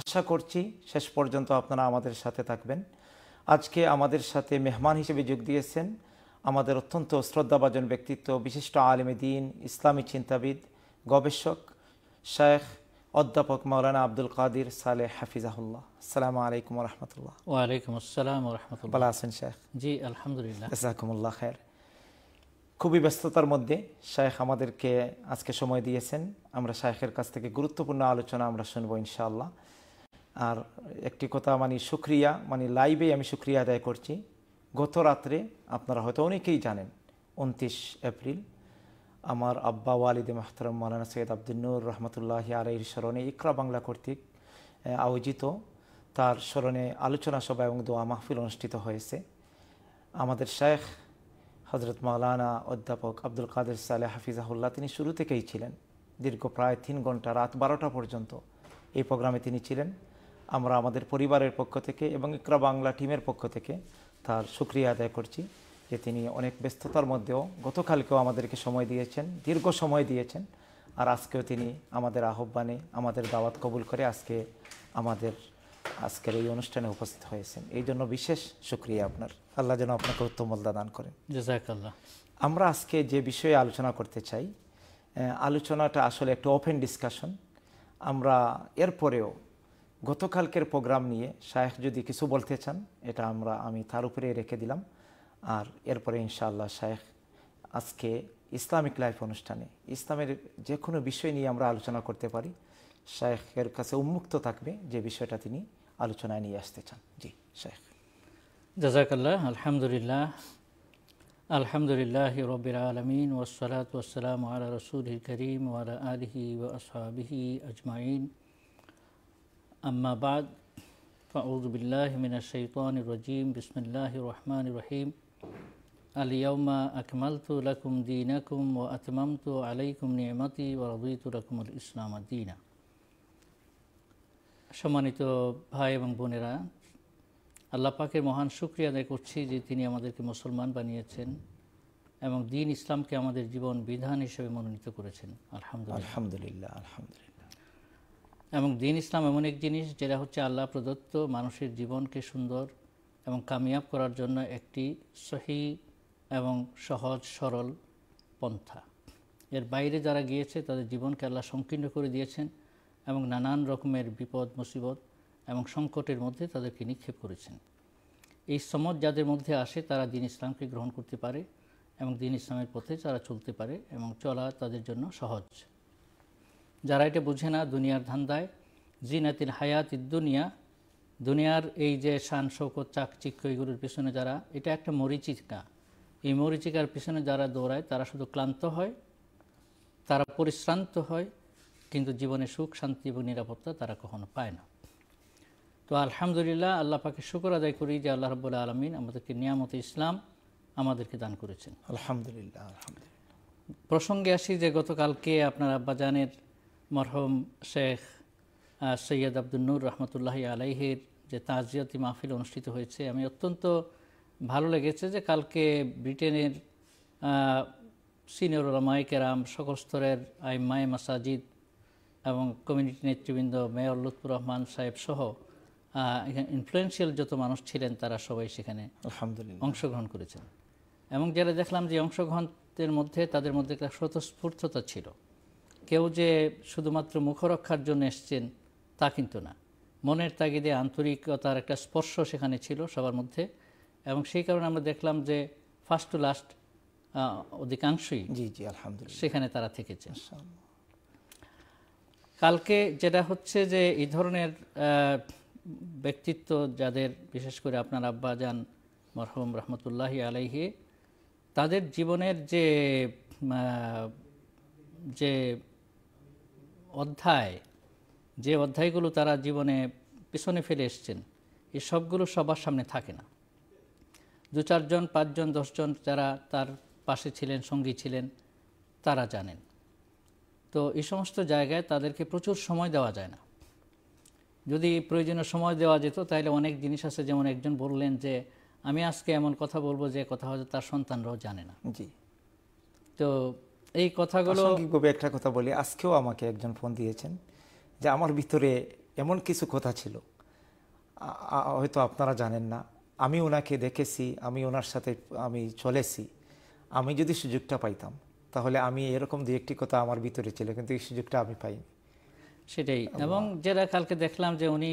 আশা করছি শেষ পর্যন্ত আপনারা আমাদের সাথে থাকবেন আজকে আমাদের সাথে মেহমান হিসেবে যোগ দিয়েছেন আমাদের অত্যন্ত শ্রদ্ধাভাজন ব্যক্তিত্ব বিশিষ্ট আলিম দিন ইসলামী চিন্তাবিদ গবেষক শেখ অধ্যাপক মৌলানা আব্দুল কাদির সালে হাফিজাহুল্লাহ আসসালামু আলাইকুম রহমতুল্লাহ ওয়ালাইকুম আসসালাম রহমতুল্লাহ ভালো আছেন শেখ জি আলহামদুলিল্লাহ খের খুবই ব্যস্ততার মধ্যে শায়েখ আমাদেরকে আজকে সময় দিয়েছেন আমরা শায়েখের কাছ থেকে গুরুত্বপূর্ণ আলোচনা আমরা শুনবো ইনশাআল্লাহ আর একটি কথা মানে সুক্রিয়া মানে লাইভে আমি সুক্রিয়া আদায় করছি গত রাত্রে আপনারা হয়তো অনেকেই জানেন উনত্রিশ এপ্রিল আমার আব্বা ওয়ালিদে মাহতারাম মৌলানা সৈয়দ আব্দুল্নুর রহমতুল্লাহ এই স্মরণে ইকরা বাংলা কর্তৃক আয়োজিত তার স্মরণে আলোচনা সভা এবং দোয়া মাহফিল অনুষ্ঠিত হয়েছে আমাদের শেখ হজরত মাওলানা অধ্যাপক আব্দুল কাদের সালে হাফিজাহুল্লাহ তিনি শুরু থেকেই ছিলেন দীর্ঘ প্রায় তিন ঘন্টা রাত বারোটা পর্যন্ত এই প্রোগ্রামে তিনি ছিলেন আমরা আমাদের পরিবারের পক্ষ থেকে এবং ইকরা বাংলা টিমের পক্ষ থেকে তার সুক্রিয়া আদায় করছি যে তিনি অনেক ব্যস্ততার মধ্যেও গতকালকেও আমাদেরকে সময় দিয়েছেন দীর্ঘ সময় দিয়েছেন আর আজকেও তিনি আমাদের আহ্বানে আমাদের দাওয়াত কবুল করে আজকে আমাদের আজকের এই অনুষ্ঠানে উপস্থিত হয়েছেন এই জন্য বিশেষ সুক্রিয়া আপনার আল্লাহ যেন আপনাকে উত্তম মূল্য দান করেন জাজাকাল্লাহ আমরা আজকে যে বিষয়ে আলোচনা করতে চাই আলোচনাটা আসলে একটা ওপেন ডিসকাশন আমরা এরপরেও গতকালকের প্রোগ্রাম নিয়ে শায়েখ যদি কিছু বলতে চান এটা আমরা আমি তার উপরে রেখে দিলাম আর এরপরে ইনশাআল্লাহ শায়েখ আজকে ইসলামিক লাইফ অনুষ্ঠানে ইসলামের যে কোনো বিষয় নিয়ে আমরা আলোচনা করতে পারি শায়েখের কাছে উন্মুক্ত থাকবে যে বিষয়টা তিনি আলোচনায় নিয়ে আসতে চান জি শায়েখ জাজাকাল্লাহ আলহামদুলিল্লাহ আলহামদুলিল্লাহ রবির আলমিন ওসলাত ওসালাম আল রসুল করিম ওয়ালা আলহি ওয়াসাবিহি আজমাইন أما بعد فأعوذ بالله من الشيطان الرجيم بسم الله الرحمن الرحيم اليوم أكملت لكم دينكم وأتممت عليكم نعمتي ورضيت لكم الإسلام دينا সম্মানিত ভাই এবং বোনেরা আল্লাহ পাকের মহান শুক্রিয়া আদায় করছি যে তিনি আমাদেরকে মুসলমান বানিয়েছেন এবং দিন ইসলামকে আমাদের জীবন বিধান হিসেবে মনোনীত করেছেন আলহামদুলিল্লাহ আলহামদুলিল্লাহ আলহামদুলিল্লাহ এবং দিন ইসলাম এমন এক জিনিস যেটা হচ্ছে আল্লাহ প্রদত্ত মানুষের জীবনকে সুন্দর এবং কামিয়াব করার জন্য একটি সহি এবং সহজ সরল পন্থা এর বাইরে যারা গিয়েছে তাদের জীবনকে আল্লাহ সংকীর্ণ করে দিয়েছেন এবং নানান রকমের বিপদ মুসিবত এবং সংকটের মধ্যে তাদেরকে নিক্ষেপ করেছেন এই সমদ যাদের মধ্যে আসে তারা দিন ইসলামকে গ্রহণ করতে পারে এবং দিন ইসলামের পথে তারা চলতে পারে এবং চলা তাদের জন্য সহজ যারা এটা বুঝে না দুনিয়ার ধান্দায় জিনাতিন হায়াত দুনিয়া দুনিয়ার এই যে শান শৌকত চাকচিক্য এগুলোর পিছনে যারা এটা একটা মরিচিকা এই মরিচিকার পিছনে যারা দৌড়ায় তারা শুধু ক্লান্ত হয় তারা পরিশ্রান্ত হয় কিন্তু জীবনে সুখ শান্তি এবং নিরাপত্তা তারা কখনো পায় না তো আলহামদুলিল্লাহ আল্লাহ পাকে শুকর আদায় করি যে আল্লাহ রবুল্লা আলমিন আমাদেরকে নিয়ামত ইসলাম আমাদেরকে দান করেছেন আলহামদুলিল্লাহ আলহামদুলিল্লাহ প্রসঙ্গে আসি যে গতকালকে আপনার আব্বাজানের মরহম শেখ সৈয়দ আব্দুল রহমতুল্লাহ আলাইহির যে তাজিয়াতি মাহফিল অনুষ্ঠিত হয়েছে আমি অত্যন্ত ভালো লেগেছে যে কালকে ব্রিটেনের সিনিয়র ওলামাই সকল স্তরের আইমায় মাসাজিদ এবং কমিউনিটি নেতৃবৃন্দ মেয়র লুৎফুর রহমান সাহেব সহ ইনফ্লুয়েন্সিয়াল যত মানুষ ছিলেন তারা সবাই সেখানে আলহামদুলিল্লাহ অংশগ্রহণ করেছেন এবং যারা দেখলাম যে অংশগ্রহণের মধ্যে তাদের মধ্যে একটা স্বতঃস্ফূর্ততা ছিল কেউ যে শুধুমাত্র মুখরক্ষার জন্য এসছেন তা কিন্তু না মনের তাগিদে আন্তরিকতার একটা স্পর্শ সেখানে ছিল সবার মধ্যে এবং সেই কারণে আমরা দেখলাম যে ফার্স্ট টু লাস্ট অধিকাংশই জি জি আলহামদুলিল্লাহ সেখানে তারা থেকেছে কালকে যেটা হচ্ছে যে এই ধরনের ব্যক্তিত্ব যাদের বিশেষ করে আপনার আব্বা যান মরহম রহমতুল্লাহ আলাইহি তাদের জীবনের যে যে অধ্যায় যে অধ্যায়গুলো তারা জীবনে পিছনে ফেলে এসছেন এই সবগুলো সবার সামনে থাকে না দু চারজন পাঁচজন দশজন যারা তার পাশে ছিলেন সঙ্গী ছিলেন তারা জানেন তো এই সমস্ত জায়গায় তাদেরকে প্রচুর সময় দেওয়া যায় না যদি প্রয়োজনীয় সময় দেওয়া যেত তাহলে অনেক জিনিস আছে যেমন একজন বললেন যে আমি আজকে এমন কথা বলবো যে কথা হয়তো তার সন্তানরাও জানে না জি তো এই কথাগুলো একটা কথা বলি আজকেও আমাকে একজন ফোন দিয়েছেন যে আমার ভিতরে এমন কিছু কথা ছিল হয়তো আপনারা জানেন না আমি ওনাকে দেখেছি আমি ওনার সাথে আমি চলেছি আমি যদি সুযোগটা পাইতাম তাহলে আমি এরকম দু একটি কথা আমার ভিতরে ছিল কিন্তু এই সুযোগটা আমি পাইনি সেটাই এবং যারা কালকে দেখলাম যে উনি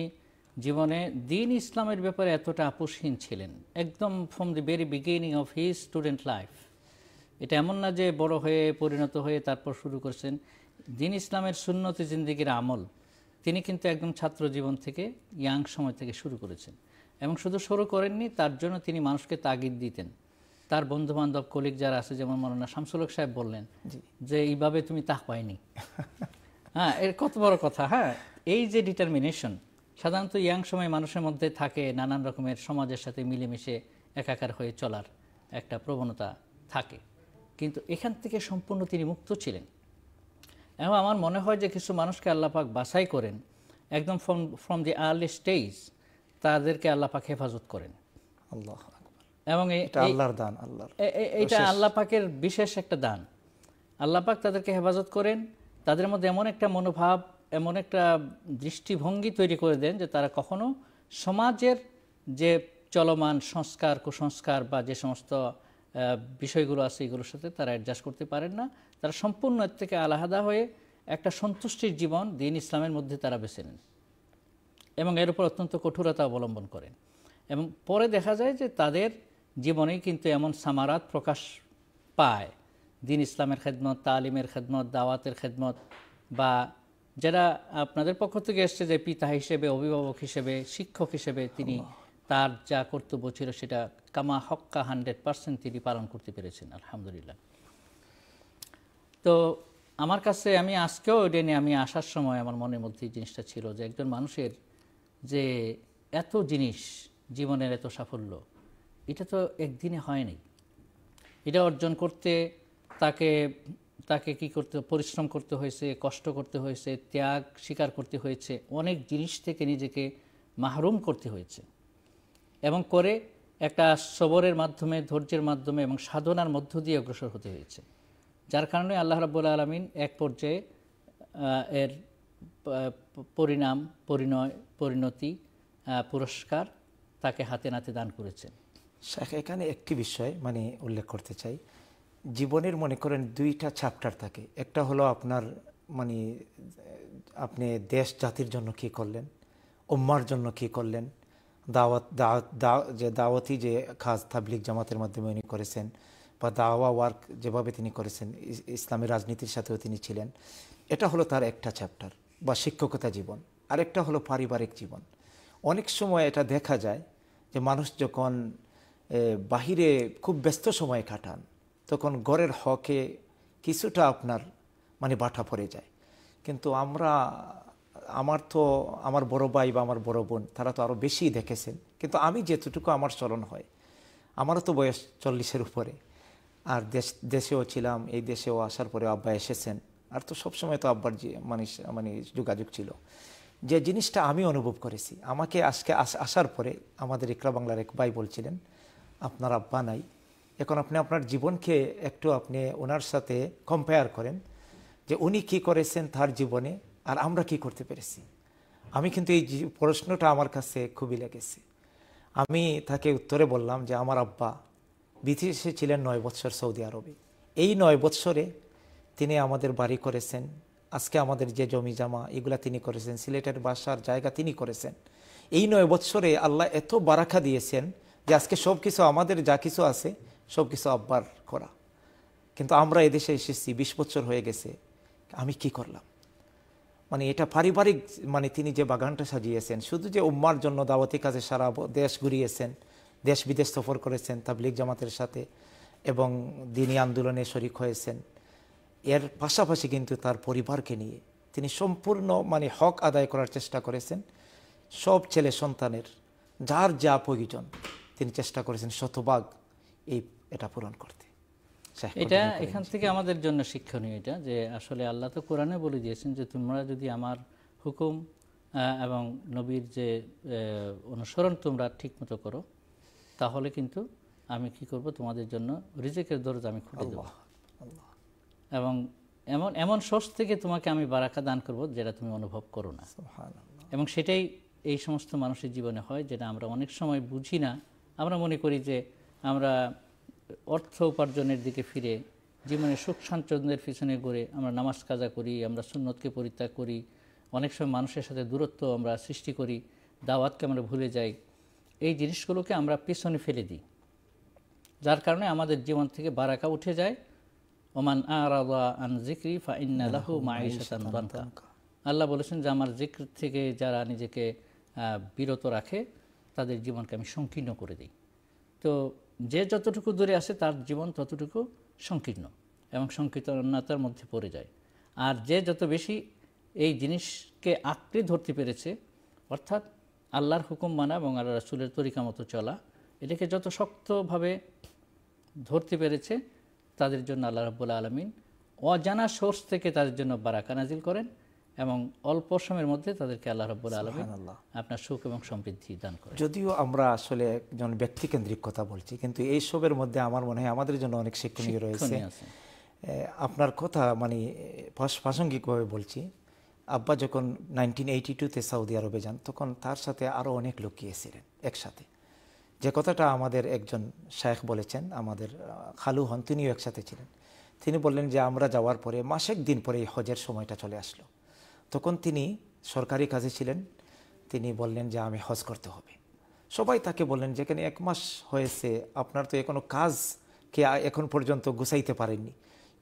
জীবনে দিন ইসলামের ব্যাপারে এতটা আপোষহীন ছিলেন একদম from the very beginning of his student life এটা এমন না যে বড় হয়ে পরিণত হয়ে তারপর শুরু করছেন দিন ইসলামের সুন্নতি জিন্দিগির আমল তিনি কিন্তু একদম ছাত্র জীবন থেকে ইয়াং সময় থেকে শুরু করেছেন এবং শুধু শুরু করেননি তার জন্য তিনি মানুষকে তাগিদ দিতেন তার বন্ধু বান্ধব কলিগ যারা আছে যেমন মরানা শামসুলক সাহেব বললেন যে এইভাবে তুমি তাহ পাইনি হ্যাঁ এর কত বড় কথা হ্যাঁ এই যে ডিটারমিনেশন সাধারণত ইয়াং সময় মানুষের মধ্যে থাকে নানান রকমের সমাজের সাথে মিলেমিশে একাকার হয়ে চলার একটা প্রবণতা থাকে কিন্তু এখান থেকে সম্পূর্ণ তিনি মুক্ত ছিলেন এবং আমার মনে হয় যে কিছু মানুষকে আল্লাপাক বাছাই করেন একদম from from the early stage তাদেরকে আল্লাপাক হেফাজত করেন আল্লাহ এবং আল্লাহর দান আল্লাহ এইটা আল্লাপাকের বিশেষ একটা দান আল্লাপাক তাদেরকে হেফাজত করেন তাদের মধ্যে এমন একটা মনোভাব এমন একটা দৃষ্টিভঙ্গি তৈরি করে দেন যে তারা কখনো সমাজের যে চলমান সংস্কার কুসংস্কার বা যে সমস্ত বিষয়গুলো আছে এগুলোর সাথে তারা অ্যাডজাস্ট করতে পারেন না তারা সম্পূর্ণ এর থেকে আলাদা হয়ে একটা সন্তুষ্টির জীবন দিন ইসলামের মধ্যে তারা বেছে নেন এবং এর উপর অত্যন্ত কঠোরতা অবলম্বন করেন এবং পরে দেখা যায় যে তাদের জীবনেই কিন্তু এমন সামারাত প্রকাশ পায় দিন ইসলামের খেদমত তালিমের খেদমত দাওয়াতের খেদমত বা যারা আপনাদের পক্ষ থেকে এসছে যে পিতা হিসেবে অভিভাবক হিসেবে শিক্ষক হিসেবে তিনি তার যা কর্তব্য ছিল সেটা কামা হক্কা হান্ড্রেড পার্সেন্ট তিনি পালন করতে পেরেছেন আলহামদুলিল্লাহ তো আমার কাছে আমি আজকেও এটা নিয়ে আমি আসার সময় আমার মনের মধ্যে জিনিসটা ছিল যে একজন মানুষের যে এত জিনিস জীবনের এত সাফল্য এটা তো একদিনে হয়নি এটা অর্জন করতে তাকে তাকে কি করতে পরিশ্রম করতে হয়েছে কষ্ট করতে হয়েছে ত্যাগ স্বীকার করতে হয়েছে অনেক জিনিস থেকে নিজেকে মাহরুম করতে হয়েছে এবং করে একটা সবরের মাধ্যমে ধৈর্যের মাধ্যমে এবং সাধনার মধ্য দিয়ে অগ্রসর হতে হয়েছে যার কারণে আল্লাহ রাবুল আলমিন এক পর্যায়ে এর পরিণাম পরিণয় পরিণতি পুরস্কার তাকে হাতে নাতে দান করেছেন শেখ এখানে একটি বিষয় মানে উল্লেখ করতে চাই জীবনের মনে করেন দুইটা চ্যাপ্টার থাকে একটা হলো আপনার মানে আপনি দেশ জাতির জন্য কি করলেন উম্মার জন্য কি করলেন দাওয়াত যে দাওয়াতি যে খাস তাবলিক জামাতের মাধ্যমে উনি করেছেন বা দাওয়া ওয়ার্ক যেভাবে তিনি করেছেন ইসলামী রাজনীতির সাথেও তিনি ছিলেন এটা হলো তার একটা চ্যাপ্টার বা শিক্ষকতা জীবন আরেকটা হলো পারিবারিক জীবন অনেক সময় এটা দেখা যায় যে মানুষ যখন বাহিরে খুব ব্যস্ত সময় কাটান তখন ঘরের হকে কিছুটা আপনার মানে বাটা পড়ে যায় কিন্তু আমরা আমার তো আমার বড় ভাই বা আমার বড় বোন তারা তো আরও বেশি দেখেছেন কিন্তু আমি যেতটুকু আমার চলন হয় আমারও তো বয়স চল্লিশের উপরে আর দেশ দেশেও ছিলাম এই দেশেও আসার পরে আব্বা এসেছেন আর তো সবসময় তো আব্বার যে মানে মানে যোগাযোগ ছিল যে জিনিসটা আমি অনুভব করেছি আমাকে আজকে আসার পরে আমাদের একলা বাংলার এক ভাই বলছিলেন আপনার আব্বা নাই এখন আপনি আপনার জীবনকে একটু আপনি ওনার সাথে কম্পেয়ার করেন যে উনি কি করেছেন তার জীবনে আর আমরা কি করতে পেরেছি আমি কিন্তু এই প্রশ্নটা আমার কাছে খুবই লেগেছে আমি তাকে উত্তরে বললাম যে আমার আব্বা বিদেশে ছিলেন নয় বৎসর সৌদি আরবে এই নয় বৎসরে তিনি আমাদের বাড়ি করেছেন আজকে আমাদের যে জমি জামা এগুলা তিনি করেছেন সিলেটের বাসার জায়গা তিনি করেছেন এই নয় বৎসরে আল্লাহ এত বারাখা দিয়েছেন যে আজকে সব কিছু আমাদের যা কিছু আছে সব কিছু আব্বার করা কিন্তু আমরা এদেশে এসেছি বিশ বছর হয়ে গেছে আমি কি করলাম মানে এটা পারিবারিক মানে তিনি যে বাগানটা সাজিয়েছেন শুধু যে উম্মার জন্য দাওয়াতি কাজে সারা দেশ ঘুরিয়েছেন দেশ বিদেশ সফর করেছেন তাবলিক জামাতের সাথে এবং দিনই আন্দোলনে শরিক হয়েছেন এর পাশাপাশি কিন্তু তার পরিবারকে নিয়ে তিনি সম্পূর্ণ মানে হক আদায় করার চেষ্টা করেছেন সব ছেলে সন্তানের যার যা প্রয়োজন তিনি চেষ্টা করেছেন শতভাগ এই এটা পূরণ করতে এটা এখান থেকে আমাদের জন্য শিক্ষণীয় এটা যে আসলে আল্লাহ তো কোরআনে বলে দিয়েছেন যে তোমরা যদি আমার হুকুম এবং নবীর যে অনুসরণ তোমরা ঠিকমতো করো তাহলে কিন্তু আমি কি করব তোমাদের জন্য রিজেকের দরজা আমি খুলে দেবো এবং এমন এমন সোর্স থেকে তোমাকে আমি বারাকা দান করব যেটা তুমি অনুভব করো না এবং সেটাই এই সমস্ত মানুষের জীবনে হয় যেটা আমরা অনেক সময় বুঝি না আমরা মনে করি যে আমরা অর্থ উপার্জনের দিকে ফিরে জীবনে সুখ স্বাচ্ছন্দ্যের পিছনে ঘুরে আমরা নামাজ কাজা করি আমরা সুন্নতকে পরিত্যাগ করি অনেক সময় মানুষের সাথে দূরত্ব আমরা সৃষ্টি করি দাওয়াতকে আমরা ভুলে যাই এই জিনিসগুলোকে আমরা পেছনে ফেলে দিই যার কারণে আমাদের জীবন থেকে বারাকা উঠে যায় ওমান আন জিক্রি আল্লাহ বলেছেন যে আমার জিক্র থেকে যারা নিজেকে বিরত রাখে তাদের জীবনকে আমি সংকীর্ণ করে দিই তো যে যতটুকু দূরে আসে তার জীবন ততটুকু সংকীর্ণ এবং সংকীর্ণতার মধ্যে পড়ে যায় আর যে যত বেশি এই জিনিসকে আঁকড়ে ধরতে পেরেছে অর্থাৎ আল্লাহর হুকুম মানা এবং আল্লাহ রাসুলের তরিকা মতো চলা এটাকে যত শক্তভাবে ধরতে পেরেছে তাদের জন্য আল্লাহ রাবুল্লা আলমিন অজানা সোর্স থেকে তাদের জন্য বারাকা নাজিল করেন এবং অল্প সময়ের মধ্যে তাদেরকে আল্লাহ রব্বুল আলমী আপনার সুখ এবং সমৃদ্ধি দান করে যদিও আমরা আসলে একজন ব্যক্তিকেন্দ্রিক কথা বলছি কিন্তু এই সবের মধ্যে আমার মনে হয় আমাদের জন্য অনেক শিক্ষণীয় রয়েছে আপনার কথা মানে প্রাসঙ্গিকভাবে বলছি আব্বা যখন নাইনটিন এইটি টুতে সৌদি আরবে যান তখন তার সাথে আরও অনেক লোক গিয়েছিলেন একসাথে যে কথাটা আমাদের একজন শায়েখ বলেছেন আমাদের খালু হন তিনিও একসাথে ছিলেন তিনি বললেন যে আমরা যাওয়ার পরে মাসেক দিন পরে এই হজের সময়টা চলে আসলো তখন তিনি সরকারি কাজে ছিলেন তিনি বললেন যে আমি হজ করতে হবে সবাই তাকে বললেন যেখানে এক মাস হয়েছে আপনার তো এখনও কাজ কে এখন পর্যন্ত গুছাইতে পারেননি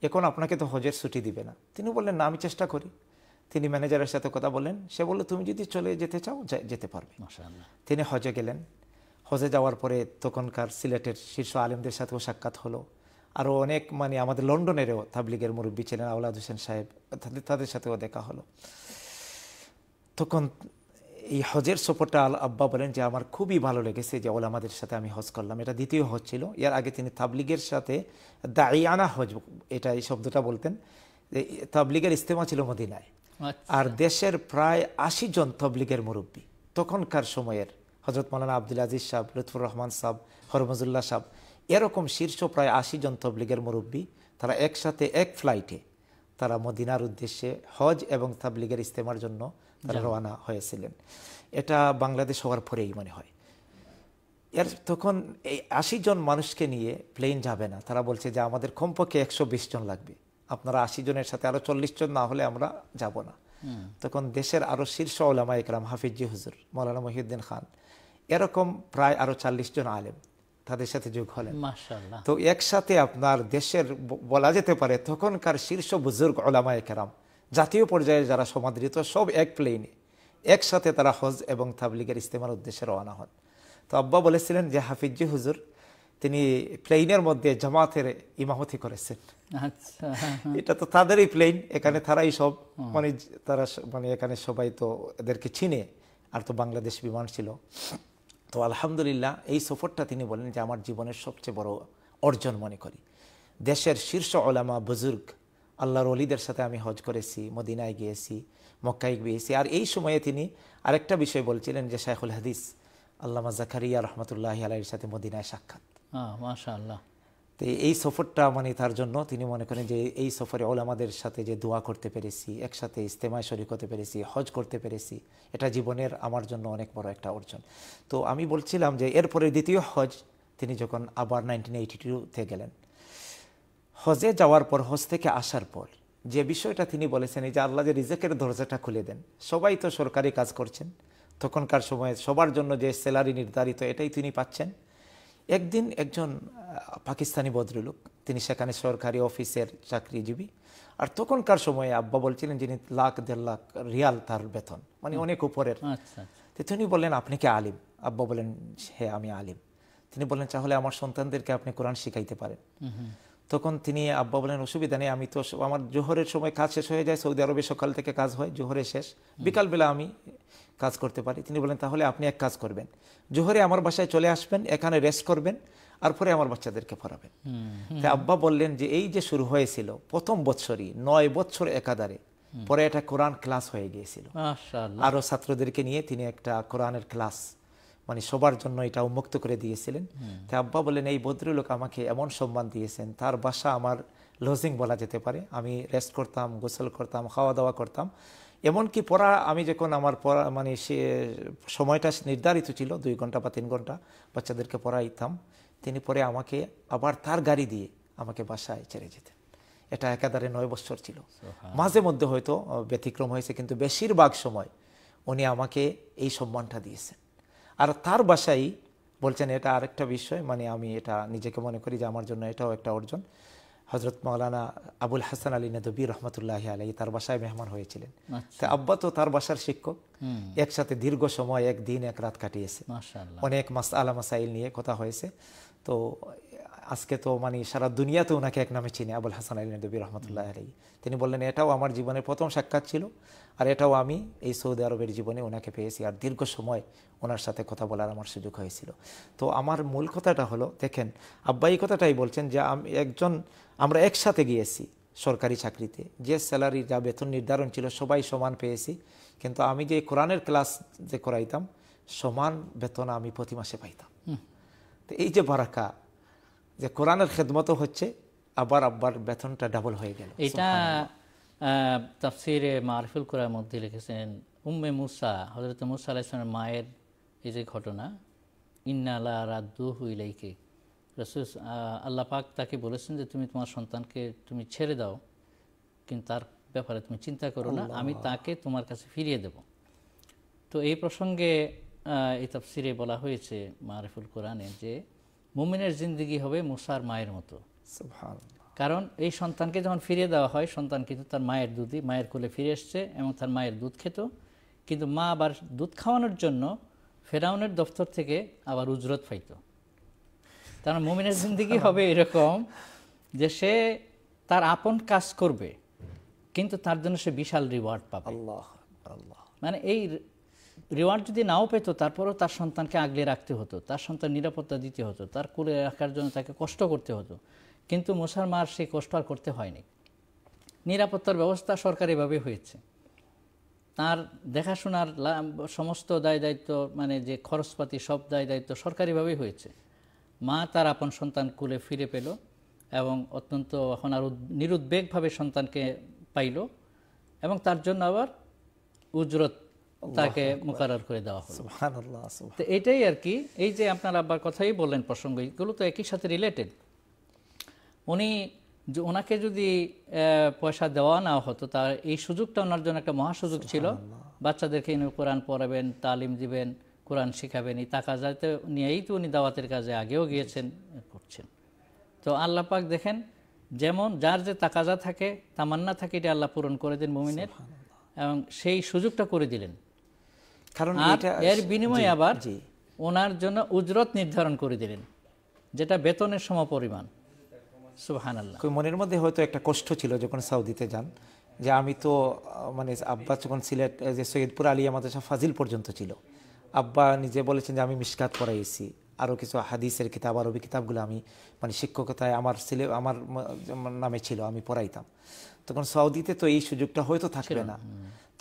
এখন আপনাকে তো হজের ছুটি দিবে না তিনি বললেন না আমি চেষ্টা করি তিনি ম্যানেজারের সাথে কথা বললেন সে বলল তুমি যদি চলে যেতে চাও যেতে পারবে তিনি হজে গেলেন হজে যাওয়ার পরে তখনকার সিলেটের শীর্ষ আলেমদের সাথেও সাক্ষাৎ হলো আরও অনেক মানে আমাদের লন্ডনেরও তাবলিগের মুরব্বী ছিলেন আউলাদ হোসেন সাহেব তাদের সাথেও দেখা হলো তখন এই হজের সফরটা আল আব্বা বলেন যে আমার খুবই ভালো লেগেছে যে ওলামাদের সাথে আমি হজ করলাম এটা দ্বিতীয় হজ ছিল এর আগে তিনি তাবলিগের সাথে দাঁড়িয়ানা হজ এটা এই শব্দটা বলতেন যে তাবলিগের ইস্তেমা ছিল মদিনায় আচ্ছা। আর দেশের প্রায় আশি জন তবলিগের মুরব্বী তখনকার সময়ের হজরত মৌলানা আবদুল আজিজ সাহ লুৎফুর রহমান সাহ হরমজুল্লাহ সাহ এরকম শীর্ষ প্রায় আশি জন তবলিগের মুরব্বী তারা একসাথে এক ফ্লাইটে তারা মদিনার উদ্দেশ্যে হজ এবং তাবলিগের ইস্তেমার জন্য তারা রওনা হয়েছিলেন এটা বাংলাদেশ হওয়ার পরেই মনে হয় এর তখন এই আশি জন মানুষকে নিয়ে প্লেন যাবে না তারা বলছে যে আমাদের কমপক্ষে একশো বিশ জন লাগবে আপনারা আশি জনের সাথে আরও চল্লিশ জন না হলে আমরা যাব না তখন দেশের আরও শীর্ষ ওলামা একরাম হাফিজি হুজুর মৌলানা মহিউদ্দিন খান এরকম প্রায় আরও চাল্লিশ জন আলেম তাদের সাথে যোগ হলেন তো একসাথে আপনার দেশের বলা যেতে পারে তখনকার শীর্ষ বুজুর্গ ওলামা একরাম জাতীয় পর্যায়ে যারা সমাদৃত সব এক প্লেনে একসাথে তারা হজ এবং তাবলিগের ইস্তেমার উদ্দেশ্যে রওনা হন তো আব্বা বলেছিলেন যে হাফিজি হুজুর তিনি প্লেনের মধ্যে জামাতের ইমামতি করেছেন আচ্ছা। এটা তো তাদেরই প্লেন এখানে তারাই সব মানে তারা মানে এখানে সবাই তো এদেরকে চিনে আর তো বাংলাদেশ বিমান ছিল তো আলহামদুলিল্লাহ এই সফরটা তিনি বলেন যে আমার জীবনের সবচেয়ে বড় অর্জন মনে করি দেশের শীর্ষ ওলামা বুজুর্গ আল্লাহর অলিদের সাথে আমি হজ করেছি মদিনায় গিয়েছি মক্কায় গিয়েছি আর এই সময়ে তিনি আরেকটা বিষয় বলছিলেন যে শাইখুল হাদিস আল্লামা জাকারিয়া রহমতুল্লাহ আলাইয়ের সাথে মদিনায় সাক্ষাৎ মাশা আল্লাহ তো এই সফরটা মানে তার জন্য তিনি মনে করেন যে এই সফরে ওলামাদের সাথে যে দোয়া করতে পেরেছি একসাথে ইস্তেমায় শরিক হতে পেরেছি হজ করতে পেরেছি এটা জীবনের আমার জন্য অনেক বড় একটা অর্জন তো আমি বলছিলাম যে এরপরে দ্বিতীয় হজ তিনি যখন আবার নাইনটিন এইটি টুতে গেলেন হজে যাওয়ার পর হজ থেকে আসার পর যে বিষয়টা তিনি বলেছেন এই যে আল্লাহ যে রিজেকের দরজাটা খুলে দেন সবাই তো সরকারি কাজ করছেন তখনকার সময়ে সবার জন্য যে স্যালারি নির্ধারিত এটাই তিনি পাচ্ছেন একদিন একজন পাকিস্তানি ভদ্রলোক তিনি সেখানে সরকারি অফিসের চাকরিজীবী আর তখনকার সময়ে আব্বা বলছিলেন যিনি লাখ দেড় লাখ রিয়াল তার বেতন মানে অনেক উপরের আচ্ছা, আচ্ছা। তিনি বললেন আপনি কি আলিম আব্বা বলেন হ্যাঁ আমি আলিম তিনি বললেন তাহলে আমার সন্তানদেরকে আপনি কোরআন শিখাইতে পারেন তখন তিনি আব্বা বলেন অসুবিধা নেই আমি তো আমার জোহরের সময় কাজ শেষ হয়ে যায় সৌদি আরবে সকাল থেকে কাজ হয় জোহরে শেষ বিকালবেলা আমি কাজ করতে পারি তিনি বলেন তাহলে আপনি এক কাজ করবেন জোহরে আমার বাসায় চলে আসবেন এখানে রেস্ট করবেন আর পরে আমার বাচ্চাদেরকে পড়াবেন তাই আব্বা বললেন যে এই যে শুরু হয়েছিল প্রথম বছরই নয় বছর একাধারে পরে এটা কোরআন ক্লাস হয়ে গিয়েছিল আরো ছাত্রদেরকে নিয়ে তিনি একটা কোরআনের ক্লাস মানে সবার জন্য এটা উন্মুক্ত করে দিয়েছিলেন তাই আব্বা বলেন এই ভদ্রলোক আমাকে এমন সম্মান দিয়েছেন তার বাসা আমার লজিং বলা যেতে পারে আমি রেস্ট করতাম গোসল করতাম খাওয়া দাওয়া করতাম এমনকি পড়া আমি যখন আমার পড়া মানে সে সময়টা নির্ধারিত ছিল দুই ঘন্টা বা তিন ঘন্টা বাচ্চাদেরকে পড়াইতাম তিনি পরে আমাকে আবার তার গাড়ি দিয়ে আমাকে বাসায় ছেড়ে যেতেন এটা একাধারে নয় বছর ছিল মাঝে মধ্যে হয়তো ব্যতিক্রম হয়েছে কিন্তু বেশিরভাগ সময় উনি আমাকে এই সম্মানটা দিয়েছেন আর তার বাসায় বলছেন এটা আরেকটা বিষয় মানে আমি এটা নিজেকে মনে করি যে আমার জন্য এটাও একটা অর্জন হজরত মৌলানা আবুল হাসান আলী নদবী রহমতুল্লাহ আলাই তার বাসায় মেহমান হয়েছিলেন আচ্ছা। তা আব্বা তো তার বাসার শিক্ষক একসাথে দীর্ঘ সময় একদিন এক রাত কাটিয়েছে অনেক মাস আলা মাসাইল নিয়ে কথা হয়েছে তো আজকে তো মানে সারা দুনিয়াতে ওনাকে এক নামে চিনি আবুল হাসান আলী নদী রহমতুল্লাহ আলী তিনি বললেন এটাও আমার জীবনের প্রথম সাক্ষাৎ ছিল আর এটাও আমি এই সৌদি আরবের জীবনে ওনাকে পেয়েছি আর দীর্ঘ সময় ওনার সাথে কথা বলার আমার সুযোগ হয়েছিল তো আমার মূল কথাটা হলো দেখেন আব্বা এই কথাটাই বলছেন যে আমি একজন আমরা একসাথে গিয়েছি সরকারি চাকরিতে যে স্যালারি যা বেতন নির্ধারণ ছিল সবাই সমান পেয়েছি কিন্তু আমি যে কোরআনের ক্লাস যে করাইতাম সমান বেতন আমি প্রতি মাসে পাইতাম তো এই যে বারাকা যে কোরআনের খেদমতো হচ্ছে আবার আব্বার বেতনটা ডাবল হয়ে গেল এটা তাফসিরে মারফুল কোরআন মধ্যে লিখেছেন উম্মে মুসা হজরত মুসা আলাইসলামের মায়ের এই যে ঘটনা ইন্নালা রাদ্দু হুইলাইকে রসুস আল্লাহ পাক তাকে বলেছেন যে তুমি তোমার সন্তানকে তুমি ছেড়ে দাও কিন্তু তার ব্যাপারে তুমি চিন্তা করো না আমি তাকে তোমার কাছে ফিরিয়ে দেব তো এই প্রসঙ্গে এই তাফসিরে বলা হয়েছে মারিফুল কোরআনে যে মোমিনের জিন্দিগি হবে মুসার মায়ের মতো কারণ এই সন্তানকে যখন ফিরিয়ে দেওয়া হয় সন্তান কিন্তু তার মায়ের দুধই মায়ের কোলে ফিরে এসছে এবং তার মায়ের দুধ খেত কিন্তু মা আবার দুধ খাওয়ানোর জন্য ফেরাউনের দপ্তর থেকে আবার উজরত পাইত তার মোমিনের মানে জিন্দিগি হবে এরকম যে সে তার আপন কাজ করবে কিন্তু তার জন্য সে বিশাল রিওয়ার্ড পাবে মানে এই রিওয়ার্ড যদি নাও পেতো তারপরও তার সন্তানকে আগলে রাখতে হতো তার সন্তান নিরাপত্তা দিতে হতো তার কোলে রাখার জন্য তাকে কষ্ট করতে হতো কিন্তু মশার মার সেই কষ্ট আর করতে হয়নি নিরাপত্তার ব্যবস্থা সরকারিভাবে হয়েছে তার দেখাশোনার সমস্ত দায় দায়িত্ব মানে যে খরচপাতি সব দায় দায়িত্ব সরকারিভাবেই হয়েছে মা তার আপন সন্তান কুলে ফিরে পেল এবং অত্যন্ত এখন আর নিরুদ্বেগভাবে সন্তানকে পাইল এবং তার জন্য আবার উজরত তাকে মোকার করে দেওয়া হলো তো এটাই আর কি এই যে আপনার আব্বার কথাই বললেন প্রসঙ্গ এগুলো তো একই সাথে রিলেটেড উনি ওনাকে যদি পয়সা দেওয়া না হতো তার এই সুযোগটা ওনার জন্য একটা মহাসুযোগ ছিল বাচ্চাদেরকে ইনি কোরআন পড়াবেন তালিম দিবেন কোরআন শিখাবেন এই টাকা যাতে নিয়েই তো উনি দাওয়াতের কাজে আগেও গিয়েছেন করছেন তো আল্লাহ পাক দেখেন যেমন যার যে তাকাজা থাকে তামান্না থাকে এটা আল্লাহ পূরণ করে দেন মুমিনের এবং সেই সুযোগটা করে দিলেন কারণ এর বিনিময়ে আবার ওনার জন্য উজরত নির্ধারণ করে দিলেন যেটা বেতনের সমপরিমাণ সুহান আল্লাহ মনের মধ্যে হয়তো একটা কষ্ট ছিল যখন সাউদিতে যান যে আমি তো মানে আব্বা যখন সিলেট যে সৈয়দপুর আলী আমাদের ফাজিল পর্যন্ত ছিল আব্বা নিজে বলেছেন যে আমি মিসকাত পড়াইছি আরও কিছু হাদিসের কিতাব আরবি কিতাবগুলো আমি মানে শিক্ষকতায় আমার সিলে আমার নামে ছিল আমি পড়াইতাম তখন সৌদিতে তো এই সুযোগটা হয়তো থাকবে না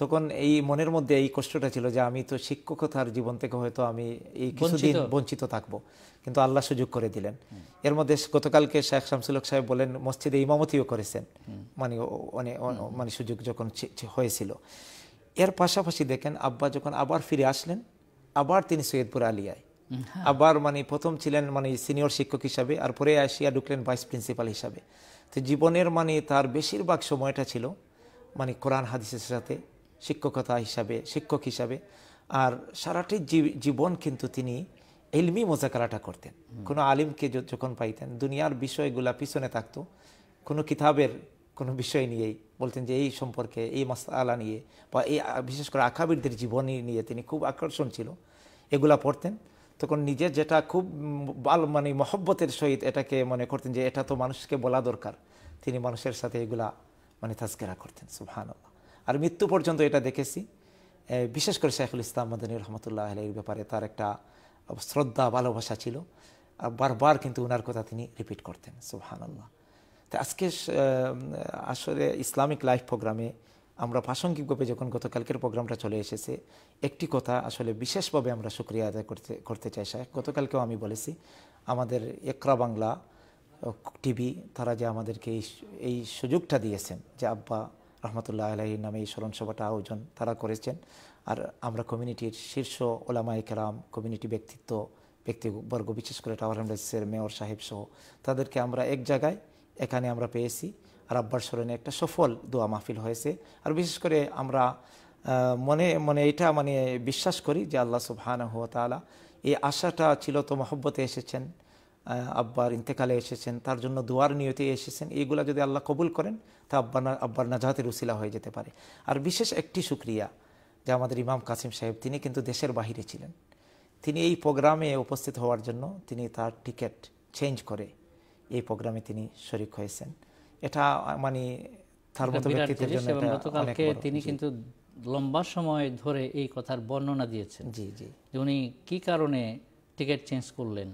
তখন এই মনের মধ্যে এই কষ্টটা ছিল যে আমি তো শিক্ষকতার জীবন থেকে হয়তো আমি এই কিছুদিন বঞ্চিত থাকবো কিন্তু আল্লাহ সুযোগ করে দিলেন এর মধ্যে গতকালকে শেখ শামসুলক সাহেব বলেন মসজিদে ইমামতিও করেছেন মানে অনেক মানে, মানে সুযোগ যখন হয়েছিল এর পাশাপাশি দেখেন আব্বা যখন আবার ফিরে আসলেন আবার তিনি সৈয়দপুর আলিয়ায় হ্যাঁ। আবার মানে প্রথম ছিলেন মানে সিনিয়র শিক্ষক হিসাবে আর পরে আসিয়া ঢুকলেন ভাইস প্রিন্সিপাল হিসাবে তো জীবনের মানে তার বেশিরভাগ সময়টা ছিল মানে কোরআন হাদিসের সাথে শিক্ষকতা হিসাবে শিক্ষক হিসাবে আর সারাটি জীবন কিন্তু তিনি এলমি মোজাকারাটা করতেন কোনো আলিমকে যখন পাইতেন দুনিয়ার বিষয়গুলা পিছনে থাকতো কোনো কিতাবের কোনো বিষয় নিয়েই বলতেন যে এই সম্পর্কে এই মশলা নিয়ে বা এই বিশেষ করে আকাবিরদের জীবনী নিয়ে তিনি খুব আকর্ষণ ছিল এগুলা পড়তেন তখন নিজে যেটা খুব বাল মানে মহব্বতের সহিত এটাকে মনে করতেন যে এটা তো মানুষকে বলা দরকার তিনি মানুষের সাথে এগুলা মানে তাজকেরা করতেন সুহান আল্লাহ আর মৃত্যু পর্যন্ত এটা দেখেছি বিশেষ করে শেখুল ইসলাম মদনী রহমতুল্লাহ এর ব্যাপারে তার একটা শ্রদ্ধা ভালোবাসা ছিল আর বারবার কিন্তু ওনার কথা তিনি রিপিট করতেন সুবহানাল্লাহ তো আজকে আসলে ইসলামিক লাইফ প্রোগ্রামে আমরা প্রাসঙ্গিকভাবে যখন গতকালকের প্রোগ্রামটা চলে এসেছে একটি কথা আসলে বিশেষভাবে আমরা সুক্রিয়া আদায় করতে করতে চাই সাহেব গতকালকেও আমি বলেছি আমাদের একরা বাংলা টিভি তারা যে আমাদেরকে এই এই সুযোগটা দিয়েছেন যে আব্বা রহমতুল্লাহ আলহীর নামে এই স্মরণ সভাটা আয়োজন তারা করেছেন আর আমরা কমিউনিটির শীর্ষ ওলামা একরাম কমিউনিটি ব্যক্তিত্ব ব্যক্তিবর্গ বিশেষ করে টাওয়ার হ্যামলেসের মেয়র সাহেব সহ তাদেরকে আমরা এক জায়গায় এখানে আমরা পেয়েছি আর আব্বার স্মরণে একটা সফল দোয়া মাহফিল হয়েছে আর বিশেষ করে আমরা মনে মনে এটা মানে বিশ্বাস করি যে আল্লাহ সুবহান হুয়া তালা এই আশাটা ছিল তো মহব্বতে এসেছেন আব্বার ইন্তেকালে এসেছেন তার জন্য দোয়ার নিয়তে এসেছেন এইগুলা যদি আল্লাহ কবুল করেন তা আব্বা আব্বার নাজাহাতের উসিলা হয়ে যেতে পারে আর বিশেষ একটি সুক্রিয়া যে আমাদের ইমাম কাসিম সাহেব তিনি কিন্তু দেশের বাহিরে ছিলেন তিনি এই প্রোগ্রামে উপস্থিত হওয়ার জন্য তিনি তার টিকিট চেঞ্জ করে এই প্রোগ্রামে তিনি শরিক হয়েছেন এটা মানে তার মতো ব্যক্তিদের জন্য তিনি কিন্তু লম্বা সময় ধরে এই কথার বর্ণনা দিয়েছেন জি জি উনি কি কারণে টিকিট চেঞ্জ করলেন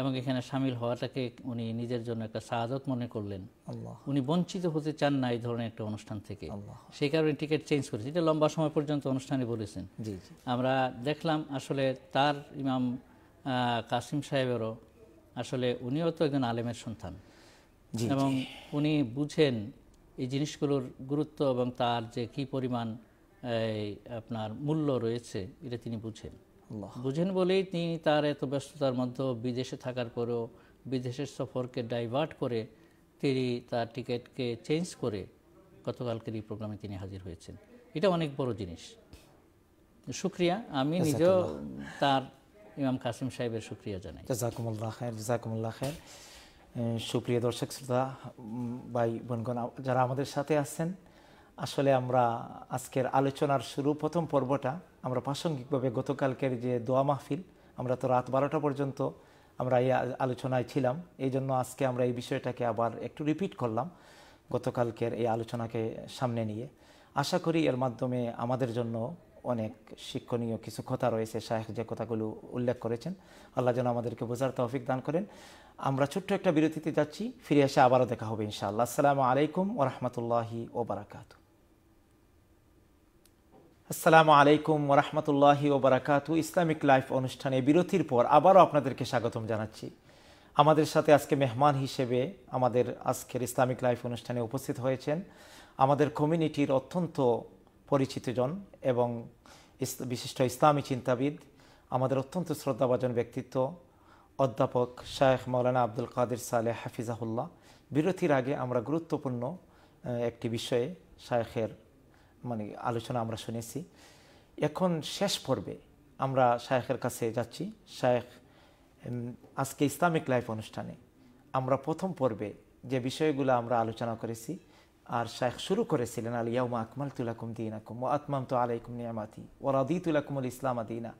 এবং এখানে সামিল হওয়াটাকে উনি নিজের জন্য একটা সাহাযত মনে করলেন উনি বঞ্চিত হতে চান না এই ধরনের একটা অনুষ্ঠান থেকে সেই কারণে টিকিট চেঞ্জ করেছে এটা লম্বা সময় পর্যন্ত অনুষ্ঠানে বলেছেন আমরা দেখলাম আসলে তার ইমাম কাসিম সাহেবেরও আসলে উনিও তো একজন আলেমের সন্তান এবং উনি বুঝেন এই জিনিসগুলোর গুরুত্ব এবং তার যে কি পরিমাণ আপনার মূল্য রয়েছে এটা তিনি বুঝেন বুঝেন বলেই তিনি তার এত ব্যস্ততার মধ্যে বিদেশে থাকার পরেও বিদেশের সফরকে ডাইভার্ট করে তিনি তার টিকিটকে চেঞ্জ করে গতকালকের এই প্রোগ্রামে তিনি হাজির হয়েছেন এটা অনেক বড় জিনিস শুক্রিয়া আমি নিজেও তার ইমাম কাসিম সাহেবের শুক্রিয়া জানাই জাকুমুল্লাহ খায়ের জাকুমুল্লাহ খায়ের সুপ্রিয় দর্শক শ্রোতা ভাই বোনগণ যারা আমাদের সাথে আছেন আসলে আমরা আজকের আলোচনার শুরু প্রথম পর্বটা আমরা প্রাসঙ্গিকভাবে গতকালকের যে দোয়া মাহফিল আমরা তো রাত বারোটা পর্যন্ত আমরা এই আলোচনায় ছিলাম এই জন্য আজকে আমরা এই বিষয়টাকে আবার একটু রিপিট করলাম গতকালকের এই আলোচনাকে সামনে নিয়ে আশা করি এর মাধ্যমে আমাদের জন্য অনেক শিক্ষণীয় কিছু কথা রয়েছে শাহেখ যে কথাগুলো উল্লেখ করেছেন আল্লাহ যেন আমাদেরকে বোঝার তৌফিক দান করেন আমরা ছোট্ট একটা বিরতিতে যাচ্ছি ফিরে এসে আবারও দেখা হবে ইনশাআল্লাহ আসসালামু আলাইকুম ওরহমতুল্লাহি ওবরাকাতু আসসালামু আলাইকুম ওরহমতুল্লাহি ওবরাকাতু ইসলামিক লাইফ অনুষ্ঠানে বিরতির পর আবারও আপনাদেরকে স্বাগতম জানাচ্ছি আমাদের সাথে আজকে মেহমান হিসেবে আমাদের আজকের ইসলামিক লাইফ অনুষ্ঠানে উপস্থিত হয়েছেন আমাদের কমিউনিটির অত্যন্ত পরিচিতজন এবং বিশিষ্ট ইসলামী চিন্তাবিদ আমাদের অত্যন্ত শ্রদ্ধাভাজন ব্যক্তিত্ব অধ্যাপক শায়েখ মৌলানা আব্দুল কাদের সালে হাফিজাহুল্লাহ বিরতির আগে আমরা গুরুত্বপূর্ণ একটি বিষয়ে শায়েখের মানে আলোচনা আমরা শুনেছি এখন শেষ পর্বে আমরা শায়েখের কাছে যাচ্ছি শায়েখ আজকে ইসলামিক লাইফ অনুষ্ঠানে আমরা প্রথম পর্বে যে বিষয়গুলো আমরা আলোচনা করেছি আর শায়েখ শুরু করেছিলেন আলিয়াউমা আকমাল তুলাকুম দিন আকুম ও আতমাম তো আলাইকুম নিয়ামাতি ও রাদি তুলাকুমুল ইসলাম আদিনা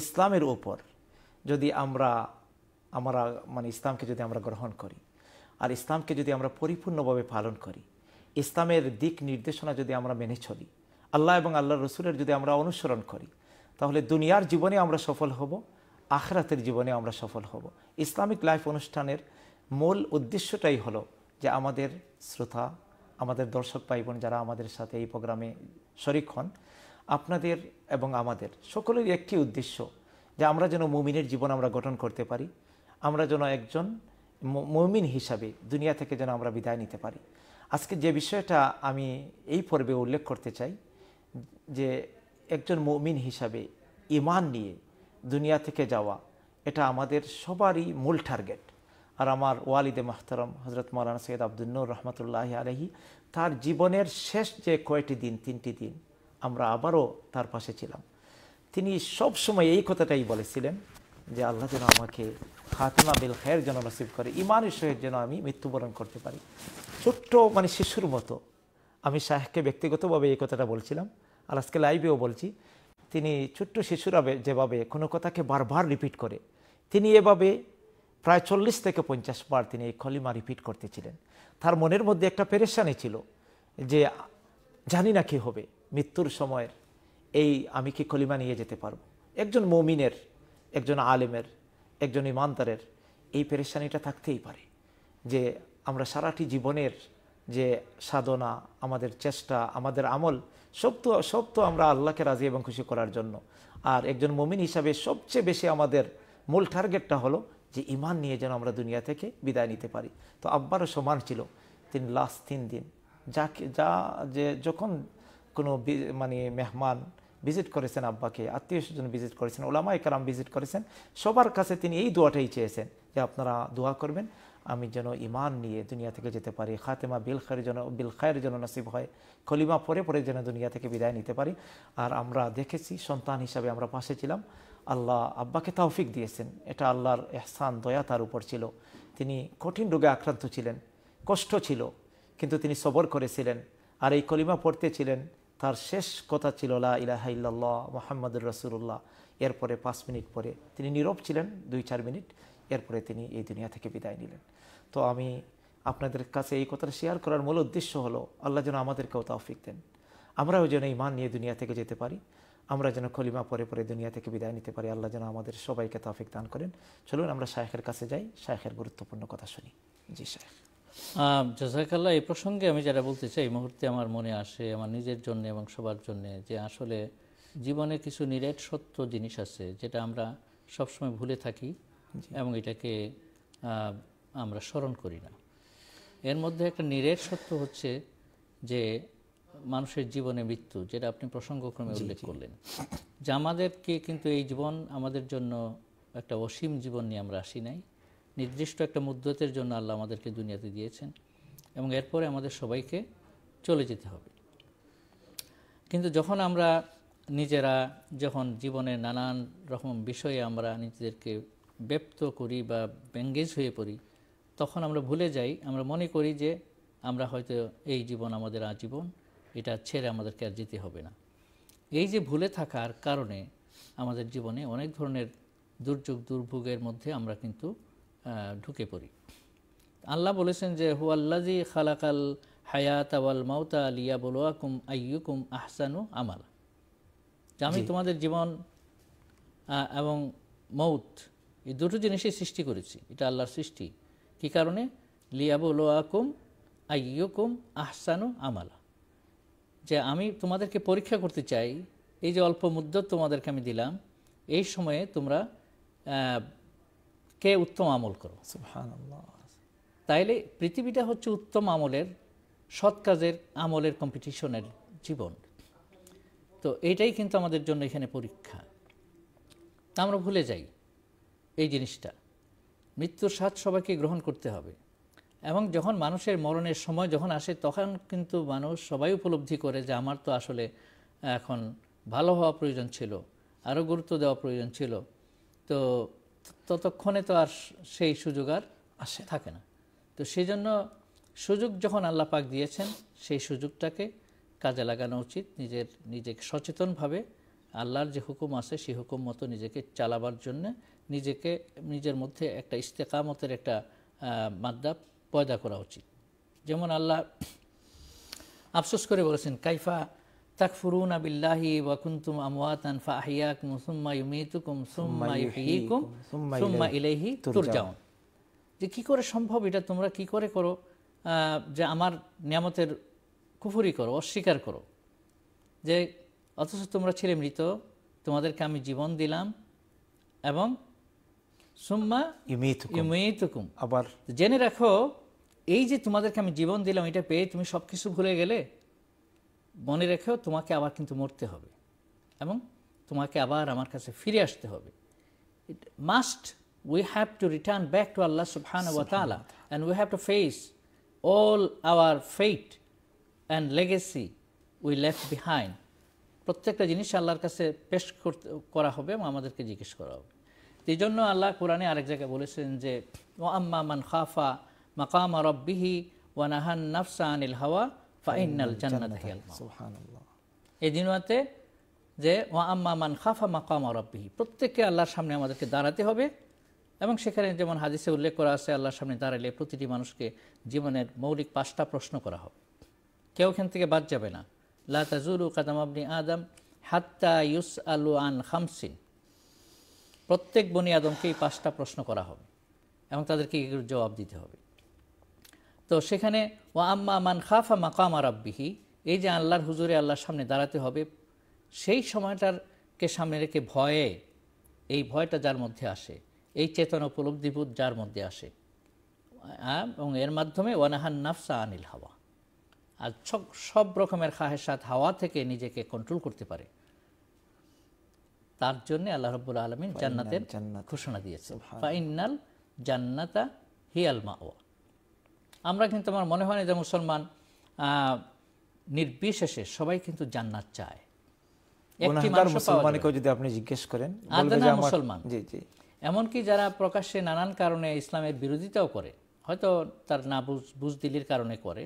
ইসলামের ওপর যদি আমরা আমরা মানে ইসলামকে যদি আমরা গ্রহণ করি আর ইসলামকে যদি আমরা পরিপূর্ণভাবে পালন করি ইসলামের দিক নির্দেশনা যদি আমরা মেনে চলি আল্লাহ এবং আল্লাহ রসুলের যদি আমরা অনুসরণ করি তাহলে দুনিয়ার জীবনে আমরা সফল হব আখরাতের জীবনে আমরা সফল হব ইসলামিক লাইফ অনুষ্ঠানের মূল উদ্দেশ্যটাই হলো যে আমাদের শ্রোতা আমাদের দর্শক ভাই যারা আমাদের সাথে এই প্রোগ্রামে শরিক হন আপনাদের এবং আমাদের সকলের একটি উদ্দেশ্য যে আমরা যেন মুমিনের জীবন আমরা গঠন করতে পারি আমরা যেন একজন মুমিন হিসাবে দুনিয়া থেকে যেন আমরা বিদায় নিতে পারি আজকে যে বিষয়টা আমি এই পর্বে উল্লেখ করতে চাই যে একজন মমিন হিসাবে ইমান নিয়ে দুনিয়া থেকে যাওয়া এটা আমাদের সবারই মূল টার্গেট আর আমার ওয়ালিদে মাহতারম হজরত মৌলানা সৈয়দ আব্দুল্নুর রহমতুল্লাহ আলহি তার জীবনের শেষ যে কয়েকটি দিন তিনটি দিন আমরা আবারও তার পাশে ছিলাম তিনি সব সময় এই কথাটাই বলেছিলেন যে আল্লাহ যেন আমাকে খাতমা বিল খের যেন নসিব করে ইমানের সহিত যেন আমি মৃত্যুবরণ করতে পারি ছোট্ট মানে শিশুর মতো আমি শাহকে ব্যক্তিগতভাবে এই কথাটা বলছিলাম আর আজকে লাইভেও বলছি তিনি ছোট্ট শিশুরা যেভাবে কোনো কথাকে বারবার রিপিট করে তিনি এভাবে প্রায় চল্লিশ থেকে পঞ্চাশ বার তিনি এই খলিমা রিপিট করতেছিলেন তার মনের মধ্যে একটা পেরেশানি ছিল যে জানি না কি হবে মৃত্যুর সময়ের এই আমি কি খলিমা নিয়ে যেতে পারবো একজন মমিনের একজন আলেমের একজন ইমানদারের এই পেরেশানিটা থাকতেই পারে যে আমরা সারাটি জীবনের যে সাধনা আমাদের চেষ্টা আমাদের আমল সব তো সব তো আমরা আল্লাহকে রাজি এবং খুশি করার জন্য আর একজন মমিন হিসাবে সবচেয়ে বেশি আমাদের মূল টার্গেটটা হলো যে ইমান নিয়ে যেন আমরা দুনিয়া থেকে বিদায় নিতে পারি তো আব্বারও সমান ছিল তিনি লাস্ট তিন দিন যাকে যা যে যখন কোনো মানে মেহমান ভিজিট করেছেন আব্বাকে আত্মীয় স্বজন ভিজিট করেছেন ওলামা একরাম ভিজিট করেছেন সবার কাছে তিনি এই দোয়াটাই চেয়েছেন যে আপনারা দোয়া করবেন আমি যেন ইমান নিয়ে দুনিয়া থেকে যেতে পারি খাতেমা বিল খায়ের জন্য বিল খায়ের জন্য নসিব হয় খলিমা পরে পরে যেন দুনিয়া থেকে বিদায় নিতে পারি আর আমরা দেখেছি সন্তান হিসাবে আমরা পাশে ছিলাম আল্লাহ আব্বাকে তাওফিক দিয়েছেন এটা আল্লাহর এহসান দয়া তার উপর ছিল তিনি কঠিন রোগে আক্রান্ত ছিলেন কষ্ট ছিল কিন্তু তিনি সবর করেছিলেন আর এই কলিমা পড়তে ছিলেন তার শেষ কথা ছিল লা ইলাহা ইল্লাল্লাহ মোহাম্মদুর রসুল্লাহ এরপরে পাঁচ মিনিট পরে তিনি নীরব ছিলেন দুই চার মিনিট এরপরে তিনি এই দুনিয়া থেকে বিদায় নিলেন তো আমি আপনাদের কাছে এই কথাটা শেয়ার করার মূল উদ্দেশ্য হলো আল্লাহ যেন আমাদেরকেও তৌফিক দেন আমরাও যেন মান নিয়ে দুনিয়া থেকে যেতে পারি আমরা যেন খলিমা পরে পরে দুনিয়া থেকে বিদায় নিতে পারি আল্লাহ যেন আমাদের সবাইকে তৌফিক দান করেন চলুন আমরা শায়েখের কাছে যাই শায়েখের গুরুত্বপূর্ণ কথা শুনি জি শায়েখ জাজাকাল্লাহ এই প্রসঙ্গে আমি যারা বলতে চাই এই মুহূর্তে আমার মনে আসে আমার নিজের জন্য এবং সবার জন্য যে আসলে জীবনে কিছু নিরেট সত্য জিনিস আছে যেটা আমরা সবসময় ভুলে থাকি এবং এটাকে আমরা স্মরণ করি না এর মধ্যে একটা নিরেট সত্য হচ্ছে যে মানুষের জীবনে মৃত্যু যেটা আপনি প্রসঙ্গক্রমে উল্লেখ করলেন যে আমাদেরকে কিন্তু এই জীবন আমাদের জন্য একটা অসীম জীবন নিয়ে আমরা আসি নাই নির্দিষ্ট একটা মুদ্রতের জন্য আল্লাহ আমাদেরকে দুনিয়াতে দিয়েছেন এবং এরপরে আমাদের সবাইকে চলে যেতে হবে কিন্তু যখন আমরা নিজেরা যখন জীবনে নানান রকম বিষয়ে আমরা নিজেদেরকে ব্যপ্ত করি বা ব্যঙ্গেজ হয়ে পড়ি তখন আমরা ভুলে যাই আমরা মনে করি যে আমরা হয়তো এই জীবন আমাদের আজীবন এটা ছেড়ে আমাদেরকে আর যেতে হবে না এই যে ভুলে থাকার কারণে আমাদের জীবনে অনেক ধরনের দুর্যোগ দুর্ভোগের মধ্যে আমরা কিন্তু ঢুকে পড়ি আল্লাহ বলেছেন যে হুয়াল্লাজি খালাকাল হায়াত আওয়াল মাউতা আলিয়া বলোয়াকুম আইয়ুকুম আহসানু আমাল আমি তোমাদের জীবন এবং মৌত এই দুটো জিনিসই সৃষ্টি করেছি এটা আল্লাহর সৃষ্টি কি কারণে লিয়াবুলোয়াকুম আইয়কুম আহসানু আমালা যে আমি তোমাদেরকে পরীক্ষা করতে চাই এই যে অল্প মুদ্দত তোমাদেরকে আমি দিলাম এই সময়ে তোমরা কে উত্তম আমল করো তাইলে পৃথিবীটা হচ্ছে উত্তম আমলের সৎ কাজের আমলের কম্পিটিশনের জীবন তো এইটাই কিন্তু আমাদের জন্য এখানে পরীক্ষা তা আমরা ভুলে যাই এই জিনিসটা মৃত্যুর সাত সবাইকে গ্রহণ করতে হবে এবং যখন মানুষের মরণের সময় যখন আসে তখন কিন্তু মানুষ সবাই উপলব্ধি করে যে আমার তো আসলে এখন ভালো হওয়া প্রয়োজন ছিল আরও গুরুত্ব দেওয়া প্রয়োজন ছিল তো ততক্ষণে তো আর সেই সুযোগ আর আসে থাকে না তো সেই জন্য সুযোগ যখন আল্লাহ পাক দিয়েছেন সেই সুযোগটাকে কাজে লাগানো উচিত নিজের নিজেকে সচেতনভাবে আল্লাহর যে হুকুম আছে সেই হুকুম মতো নিজেকে চালাবার জন্য নিজেকে নিজের মধ্যে একটা ইস্তেকামতের একটা মাদ্দা পয়দা করা উচিত যেমন আল্লাহ আফসোস করে বলেছেন কাইফা তাকফুরুন বিল্লাহি ওয়াকুন্তুম যে কি করে সম্ভব এটা তোমরা কি করে করো যে আমার নিয়ামতের কুফুরি করো অস্বীকার করো যে অথচ তোমরা ছিলে মৃত তোমাদেরকে আমি জীবন দিলাম এবং সুম্মা ইমেতুকুম আবার জেনে রাখো এই যে তোমাদেরকে আমি জীবন দিলাম এটা পেয়ে তুমি সব কিছু ভুলে গেলে মনে রেখেও তোমাকে আবার কিন্তু মরতে হবে এবং তোমাকে আবার আমার কাছে ফিরে আসতে হবে it must we have to return back to Allah সুবহান and we have to face all our fate and legacy we left behind প্রত্যেকটা জিনিস আল্লাহর কাছে পেশ করতে করা হবে এবং আমাদেরকে জিজ্ঞেস করা হবে এই জন্য আল্লাহ কোরআনে আরেক জায়গায় বলেছেন যে ও আম্মা মান খাফা মাকামা রব্বিহি ওয়ানাহান নাফসা আনিল হাওয়া ফাইনাল জান্নাত হিয়াল সুবহানাল্লাহ এই দিনওয়াতে যে ওয়া আম্মা মান খাফা মাকাম রব্বিহি প্রত্যেককে আল্লাহর সামনে আমাদেরকে দাঁড়াতে হবে এবং সেখানে যেমন হাদিসে উল্লেখ করা আছে আল্লাহর সামনে দাঁড়ালে প্রতিটি মানুষকে জীবনের মৌলিক পাঁচটা প্রশ্ন করা হবে কেউ এখান থেকে বাদ যাবে না লা তাজুলু কাদাম আবনি আদম হাত্তা ইউস আলু আন খামসিন প্রত্যেক বনি আদমকেই পাঁচটা প্রশ্ন করা হবে এবং তাদেরকে জবাব দিতে হবে তো সেখানে ও আম্মা মান খাফা মাকাম আরব্বিহি এই যে আল্লাহর হুজুরে আল্লাহর সামনে দাঁড়াতে হবে সেই সময়টারকে সামনে রেখে ভয়ে এই ভয়টা যার মধ্যে আসে এই চেতনা উপলব্ধিবোধ যার মধ্যে আসে এবং এর মাধ্যমে ওয়ানাহান নাফসা আনিল হাওয়া আর সব রকমের খাহেসাত হাওয়া থেকে নিজেকে কন্ট্রোল করতে পারে তার জন্য আল্লাহ রব্বুল আলমিন জান্নাতের ঘোষণা দিয়েছে ফাইনাল জান্নাতা হিয়াল মাওয়া আমরা কিন্তু আমার মনে হয় না যে মুসলমান নির্বিশেষে সবাই কিন্তু জান্নাত চায় এমনকি যারা প্রকাশ্যে নানান কারণে ইসলামের বিরোধিতাও করে হয়তো তার না বুঝ দিলির কারণে করে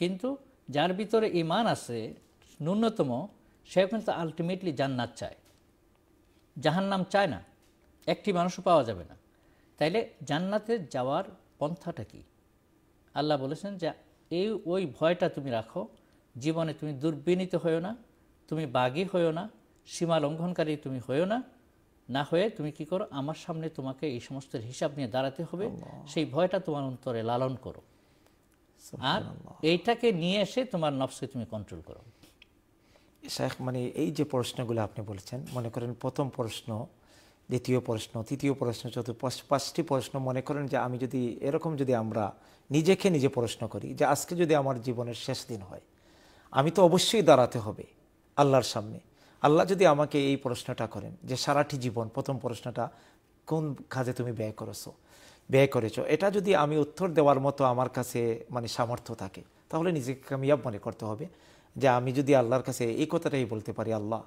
কিন্তু যার ভিতরে ইমান আছে ন্যূনতম সে কিন্তু আলটিমেটলি জান্নাত চায় নাম চায় না একটি মানুষও পাওয়া যাবে না তাইলে জান্নাতে যাওয়ার পন্থাটা কী আল্লাহ বলেছেন যে এই ওই ভয়টা তুমি রাখো জীবনে তুমি দুর্বিনীত হয়েও না তুমি বাগি হয়েও না সীমা লঙ্ঘনকারী তুমি হয়েও না না হয়ে তুমি কি করো আমার সামনে তোমাকে এই সমস্ত হিসাব নিয়ে দাঁড়াতে হবে সেই ভয়টা তোমার অন্তরে লালন করো আর এইটাকে নিয়ে এসে তোমার নফসকে তুমি কন্ট্রোল করো শেখ মানে এই যে প্রশ্নগুলো আপনি বলছেন মনে করেন প্রথম প্রশ্ন দ্বিতীয় প্রশ্ন তৃতীয় প্রশ্ন চতুর্থ পাঁচটি প্রশ্ন মনে করেন যে আমি যদি এরকম যদি আমরা নিজেকে নিজে প্রশ্ন করি যে আজকে যদি আমার জীবনের শেষ দিন হয় আমি তো অবশ্যই দাঁড়াতে হবে আল্লাহর সামনে আল্লাহ যদি আমাকে এই প্রশ্নটা করেন যে সারাটি জীবন প্রথম প্রশ্নটা কোন কাজে তুমি ব্যয় করেছো ব্যয় করেছ এটা যদি আমি উত্তর দেওয়ার মতো আমার কাছে মানে সামর্থ্য থাকে তাহলে নিজেকে কামিয়াব মনে করতে হবে যে আমি যদি আল্লাহর কাছে এই কথাটাই বলতে পারি আল্লাহ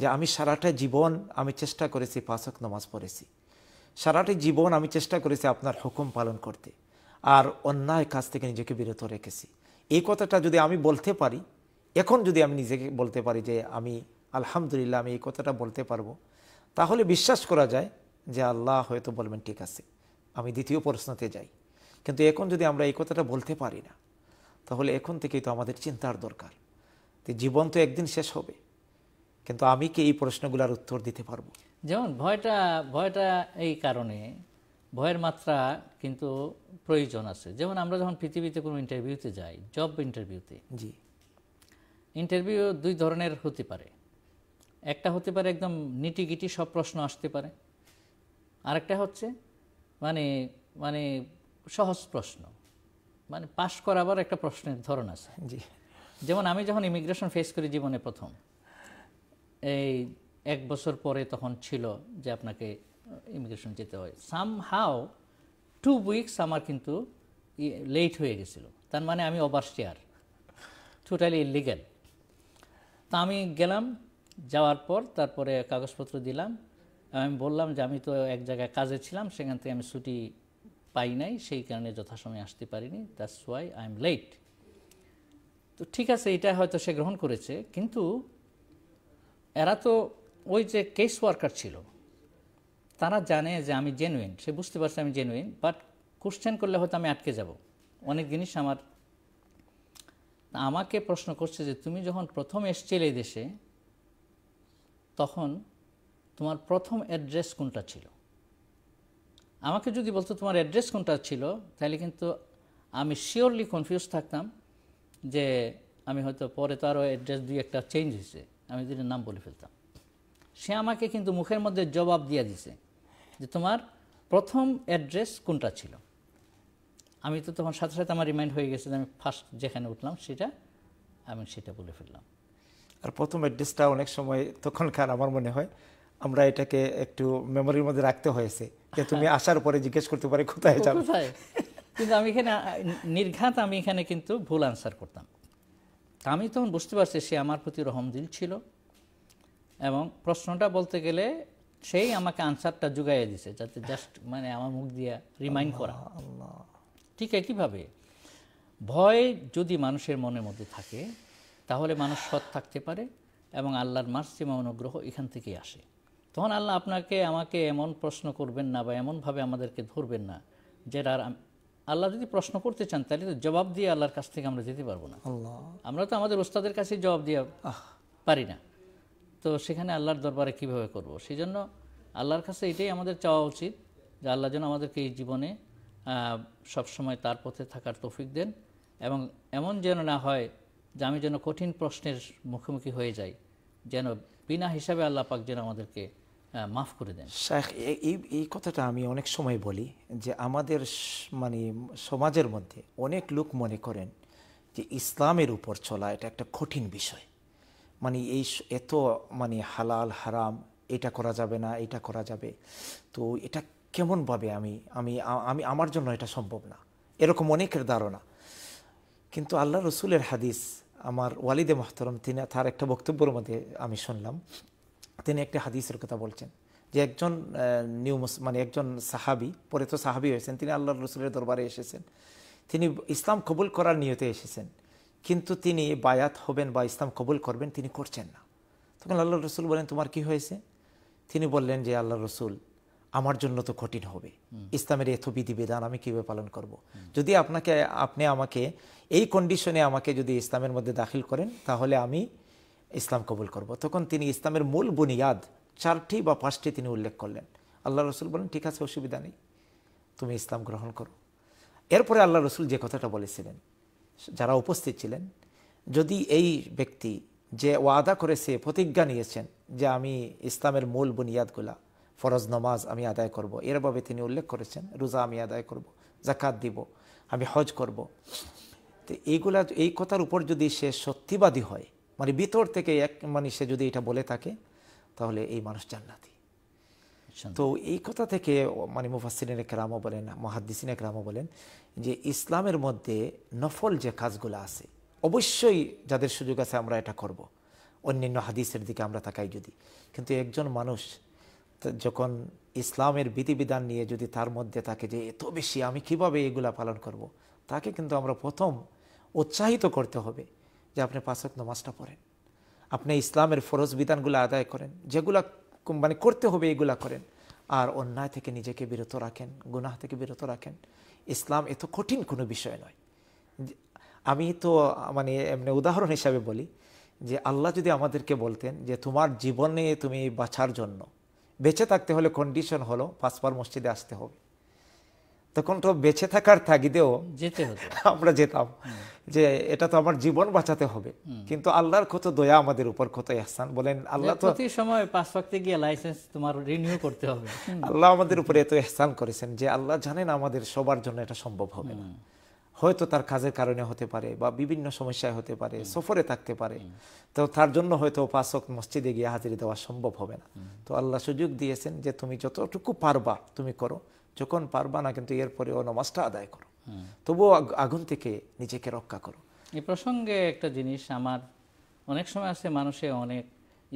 যে আমি সারাটা জীবন আমি চেষ্টা করেছি পাঁচক নামাজ পড়েছি সারাটা জীবন আমি চেষ্টা করেছি আপনার হুকুম পালন করতে আর অন্যায় কাজ থেকে নিজেকে বিরত রেখেছি এই কথাটা যদি আমি বলতে পারি এখন যদি আমি নিজেকে বলতে পারি যে আমি আলহামদুলিল্লাহ আমি এই কথাটা বলতে পারবো তাহলে বিশ্বাস করা যায় যে আল্লাহ হয়তো বলবেন ঠিক আছে আমি দ্বিতীয় প্রশ্নতে যাই কিন্তু এখন যদি আমরা এই কথাটা বলতে পারি না তাহলে এখন থেকেই তো আমাদের চিন্তার দরকার জীবন তো একদিন শেষ হবে কিন্তু আমি কি এই প্রশ্নগুলোর উত্তর দিতে পারবো যেমন ভয়টা ভয়টা এই কারণে ভয়ের মাত্রা কিন্তু প্রয়োজন আছে যেমন আমরা যখন পৃথিবীতে কোনো ইন্টারভিউতে যাই জব ইন্টারভিউতে জি ইন্টারভিউ দুই ধরনের হতে পারে একটা হতে পারে একদম নিটিগিটি সব প্রশ্ন আসতে পারে আরেকটা হচ্ছে মানে মানে সহজ প্রশ্ন মানে পাশ করাবার একটা প্রশ্নের ধরন আছে জি যেমন আমি যখন ইমিগ্রেশন ফেস করি জীবনে প্রথম এই এক বছর পরে তখন ছিল যে আপনাকে ইমিগ্রেশন যেতে হয় সাম হাউ টু উইকস আমার কিন্তু লেট হয়ে গেছিল তার মানে আমি ওভারস্টেয়ার টোটালি ইলিগ্যাল তা আমি গেলাম যাওয়ার পর তারপরে কাগজপত্র দিলাম আমি বললাম যে আমি তো এক জায়গায় কাজে ছিলাম সেখান থেকে আমি ছুটি পাই নাই সেই কারণে যথাসময়ে আসতে পারিনি that's why I am late তো ঠিক আছে এটা হয়তো সে গ্রহণ করেছে কিন্তু এরা তো ওই যে কেস ওয়ার্কার ছিল তারা জানে যে আমি জেনুইন সে বুঝতে পারছে আমি জেনুইন বাট কোশ্চেন করলে হয়তো আমি আটকে যাব অনেক জিনিস আমার আমাকে প্রশ্ন করছে যে তুমি যখন প্রথম এসছিল এই দেশে তখন তোমার প্রথম অ্যাড্রেস কোনটা ছিল আমাকে যদি বলতো তোমার অ্যাড্রেস কোনটা ছিল তাহলে কিন্তু আমি শিওরলি কনফিউজ থাকতাম যে আমি হয়তো পরে তো আরও অ্যাড্রেস দুই একটা চেঞ্জ হয়েছে আমি যদি নাম বলে ফেলতাম সে আমাকে কিন্তু মুখের মধ্যে জবাব দিয়ে দিছে যে তোমার প্রথম অ্যাড্রেস কোনটা ছিল আমি তো তখন সাথে সাথে আমার রিমাইন্ড হয়ে গেছে যে আমি ফার্স্ট যেখানে উঠলাম সেটা আমি সেটা বলে ফেললাম আর প্রথম অ্যাড্রেসটা অনেক সময় তখনকার আমার মনে হয় আমরা এটাকে একটু মেমোরির মধ্যে রাখতে হয়েছে যে তুমি হ্যাঁ। আসার পরে জিজ্ঞেস করতে পারে কোথায় যাবে কোথায় কিন্তু আমি এখানে নির্ঘাত আমি এখানে কিন্তু ভুল আনসার করতাম তা আমি তখন বুঝতে পারছি সে আমার প্রতি রহমদিল ছিল এবং প্রশ্নটা বলতে গেলে সেই আমাকে আনসারটা জুগাইয়ে দিছে যাতে জাস্ট মানে আমার মুখ দিয়ে রিমাইন্ড করা ঠিক একইভাবে ভয় যদি মানুষের মনের মধ্যে থাকে তাহলে মানুষ সৎ থাকতে পারে এবং আল্লাহর মার্সিমা অনুগ্রহ এখান থেকেই আসে তখন আল্লাহ আপনাকে আমাকে এমন প্রশ্ন করবেন না বা এমনভাবে আমাদেরকে ধরবেন না যেটার আল্লাহ যদি প্রশ্ন করতে চান তাহলে তো জবাব দিয়ে আল্লাহর কাছ থেকে আমরা যেতে পারবো না আমরা তো আমাদের ওস্তাদের কাছে জবাব দিয়ে পারি না তো সেখানে আল্লাহর দরবারে কিভাবে করব। সেই জন্য আল্লাহর কাছে এটাই আমাদের চাওয়া উচিত যে আল্লাহ যেন আমাদেরকে এই জীবনে সবসময় তার পথে থাকার তৌফিক দেন এবং এমন যেন না হয় যে আমি যেন কঠিন প্রশ্নের মুখোমুখি হয়ে যাই যেন বিনা হিসাবে আল্লাহ পাক যেন আমাদেরকে মাফ করে দেন শাহ এই এই কথাটা আমি অনেক সময় বলি যে আমাদের মানে সমাজের মধ্যে অনেক লোক মনে করেন যে ইসলামের উপর চলা এটা একটা কঠিন বিষয় মানে এই এত মানে হালাল হারাম এটা করা যাবে না এটা করা যাবে তো এটা কেমনভাবে আমি আমি আমি আমার জন্য এটা সম্ভব না এরকম অনেকের ধারণা কিন্তু আল্লাহ রসুলের হাদিস আমার ওয়ালিদে মাহতরম তিনি তার একটা বক্তব্যের মধ্যে আমি শুনলাম তিনি একটি হাদিসের কথা বলছেন যে একজন নিউ মানে একজন সাহাবি পরে তো সাহাবি হয়েছেন তিনি আল্লাহ রসুলের দরবারে এসেছেন তিনি ইসলাম কবুল করার নিয়তে এসেছেন কিন্তু তিনি বায়াত হবেন বা ইসলাম কবুল করবেন তিনি করছেন না তখন আল্লাহ রসুল বলেন তোমার কি হয়েছে তিনি বললেন যে আল্লাহ রসুল আমার জন্য তো কঠিন হবে ইসলামের এত বিধান আমি কীভাবে পালন করব। যদি আপনাকে আপনি আমাকে এই কন্ডিশনে আমাকে যদি ইসলামের মধ্যে দাখিল করেন তাহলে আমি ইসলাম কবুল করব তখন তিনি ইসলামের মূল বুনিয়াদ চারটি বা পাঁচটি তিনি উল্লেখ করলেন আল্লাহ রসুল বলেন ঠিক আছে অসুবিধা নেই তুমি ইসলাম গ্রহণ করো এরপরে আল্লাহ রসুল যে কথাটা বলেছিলেন যারা উপস্থিত ছিলেন যদি এই ব্যক্তি যে ওয়াদা করেছে প্রতিজ্ঞা নিয়েছেন যে আমি ইসলামের মূল বুনিয়াদগুলা ফরজ নমাজ আমি আদায় করব। এরভাবে তিনি উল্লেখ করেছেন রোজা আমি আদায় করব। জাকাত দিব আমি হজ করব। তো এইগুলা এই কথার উপর যদি সে সত্যিবাদী হয় মানে ভিতর থেকে এক মানে সে যদি এটা বলে থাকে তাহলে এই মানুষ জান্নাতি আচ্ছা। তো এই কথা থেকে মানে মুফাসিনের রামও বলেন মহাদ্দিসিন রামও বলেন যে ইসলামের মধ্যে নফল যে কাজগুলো আছে অবশ্যই যাদের সুযোগ আছে আমরা এটা করব। অন্যান্য হাদিসের দিকে আমরা তাকাই যদি কিন্তু একজন মানুষ যখন ইসলামের বিধিবিধান নিয়ে যদি তার মধ্যে থাকে যে এত বেশি আমি কিভাবে এগুলা পালন করব। তাকে কিন্তু আমরা প্রথম উৎসাহিত করতে হবে যে আপনি পাঁচক নামাজটা পড়েন আপনি ইসলামের ফরজ বিধানগুলো আদায় করেন যেগুলা মানে করতে হবে এগুলা করেন আর অন্যায় থেকে নিজেকে বিরত রাখেন গুনাহ থেকে বিরত রাখেন ইসলাম এত কঠিন কোনো বিষয় নয় আমি তো মানে এমনি উদাহরণ হিসাবে বলি যে আল্লাহ যদি আমাদেরকে বলতেন যে তোমার জীবনে তুমি বাঁচার জন্য বেঁচে থাকতে হলে কন্ডিশন হলো পাঁচবার মসজিদে আসতে হবে তখন তো বেঁচে থাকার তাগিদেও যেতে আমরা যেতাম যে এটা তো আমার জীবন বাঁচাতে হবে কিন্তু আল্লাহর কত দয়া আমাদের উপর কত ইহসান বলেন আল্লাহ তো প্রতি সময় পাঁচ ওয়াক্তে গিয়ে লাইসেন্স তোমার রিনিউ করতে হবে আল্লাহ আমাদের উপরে এত ইহসান করেছেন যে আল্লাহ জানেন আমাদের সবার জন্য এটা সম্ভব হবে না হয়তো তার কাজের কারণে হতে পারে বা বিভিন্ন সমস্যায় হতে পারে সফরে থাকতে পারে তো তার জন্য হয়তো পাশক মসজিদে গিয়ে হাজির দেওয়া সম্ভব হবে না তো আল্লাহ সুযোগ দিয়েছেন যে তুমি যতটুকু পারবা তুমি করো যখন পারবা না কিন্তু এরপরে ও নমাজটা আদায় করো তবুও আগুন থেকে নিজেকে রক্ষা করো এই প্রসঙ্গে একটা জিনিস আমার অনেক সময় আছে মানুষে অনেক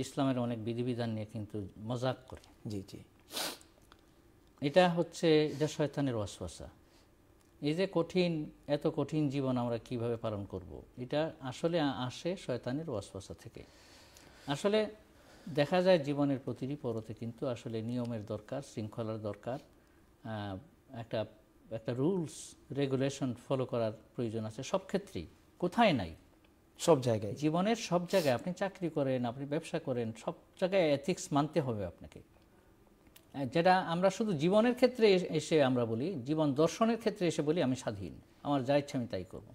ইসলামের অনেক বিধিবিধান নিয়ে কিন্তু মজাক করে জি জি এটা হচ্ছে এটা শয়তানের ওয়াসওয়াসা এই যে কঠিন এত কঠিন জীবন আমরা কিভাবে পালন করব। এটা আসলে আসে শয়তানের ওয়াসওয়াসা থেকে আসলে দেখা যায় জীবনের প্রতিটি পরতে কিন্তু আসলে নিয়মের দরকার শৃঙ্খলার দরকার একটা একটা রুলস রেগুলেশন ফলো করার প্রয়োজন আছে সব ক্ষেত্রেই কোথায় নাই সব জায়গায় জীবনের সব জায়গায় আপনি চাকরি করেন আপনি ব্যবসা করেন সব জায়গায় এথিক্স মানতে হবে আপনাকে যেটা আমরা শুধু জীবনের ক্ষেত্রে এসে আমরা বলি জীবন দর্শনের ক্ষেত্রে এসে বলি আমি স্বাধীন আমার যা ইচ্ছা আমি তাই করব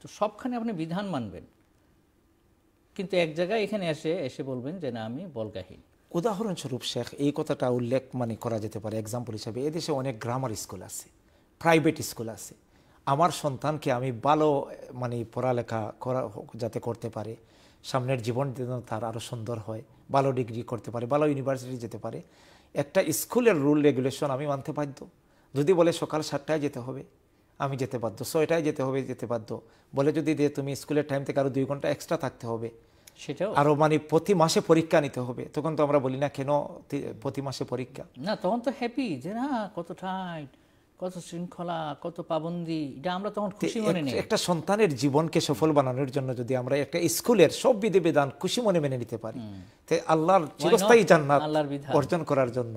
তো সবখানে আপনি বিধান মানবেন কিন্তু এক জায়গায় এখানে এসে এসে বলবেন যে না আমি বলগাহীন উদাহরণস্বরূপ শেখ এই কথাটা উল্লেখ মানে করা যেতে পারে এক্সাম্পল হিসাবে এদেশে অনেক গ্রামার স্কুল আছে প্রাইভেট স্কুল আছে আমার সন্তানকে আমি ভালো মানে পড়ালেখা করা যাতে করতে পারে সামনের জীবন তার আরও সুন্দর হয় ভালো ডিগ্রি করতে পারে ভালো ইউনিভার্সিটি যেতে পারে একটা স্কুলের রুল রেগুলেশন আমি মানতে বাধ্য যদি বলে সকাল সাতটায় যেতে হবে আমি যেতে বাধ্য ছয়টায় যেতে হবে যেতে বাধ্য বলে যদি দিয়ে তুমি স্কুলের টাইম থেকে আরও দুই ঘন্টা এক্সট্রা থাকতে হবে সেটাও মানে প্রতি মাসে পরীক্ষা নিতে হবে তখন তো আমরা বলি না কেন প্রতি মাসে পরীক্ষা না তখন তো হ্যাপি যে না কত ঠাই কত শৃঙ্খলা কত পাবন্দি এটা আমরা তখন খুশি মনে নেই একটা সন্তানের জীবনকে সফল বানানোর জন্য যদি আমরা একটা স্কুলের সব বিধি বিধান খুশি মনে মেনে নিতে পারি তে আল্লাহর চিরস্থায়ী জান্নাত আল্লাহর বিধান অর্জন করার জন্য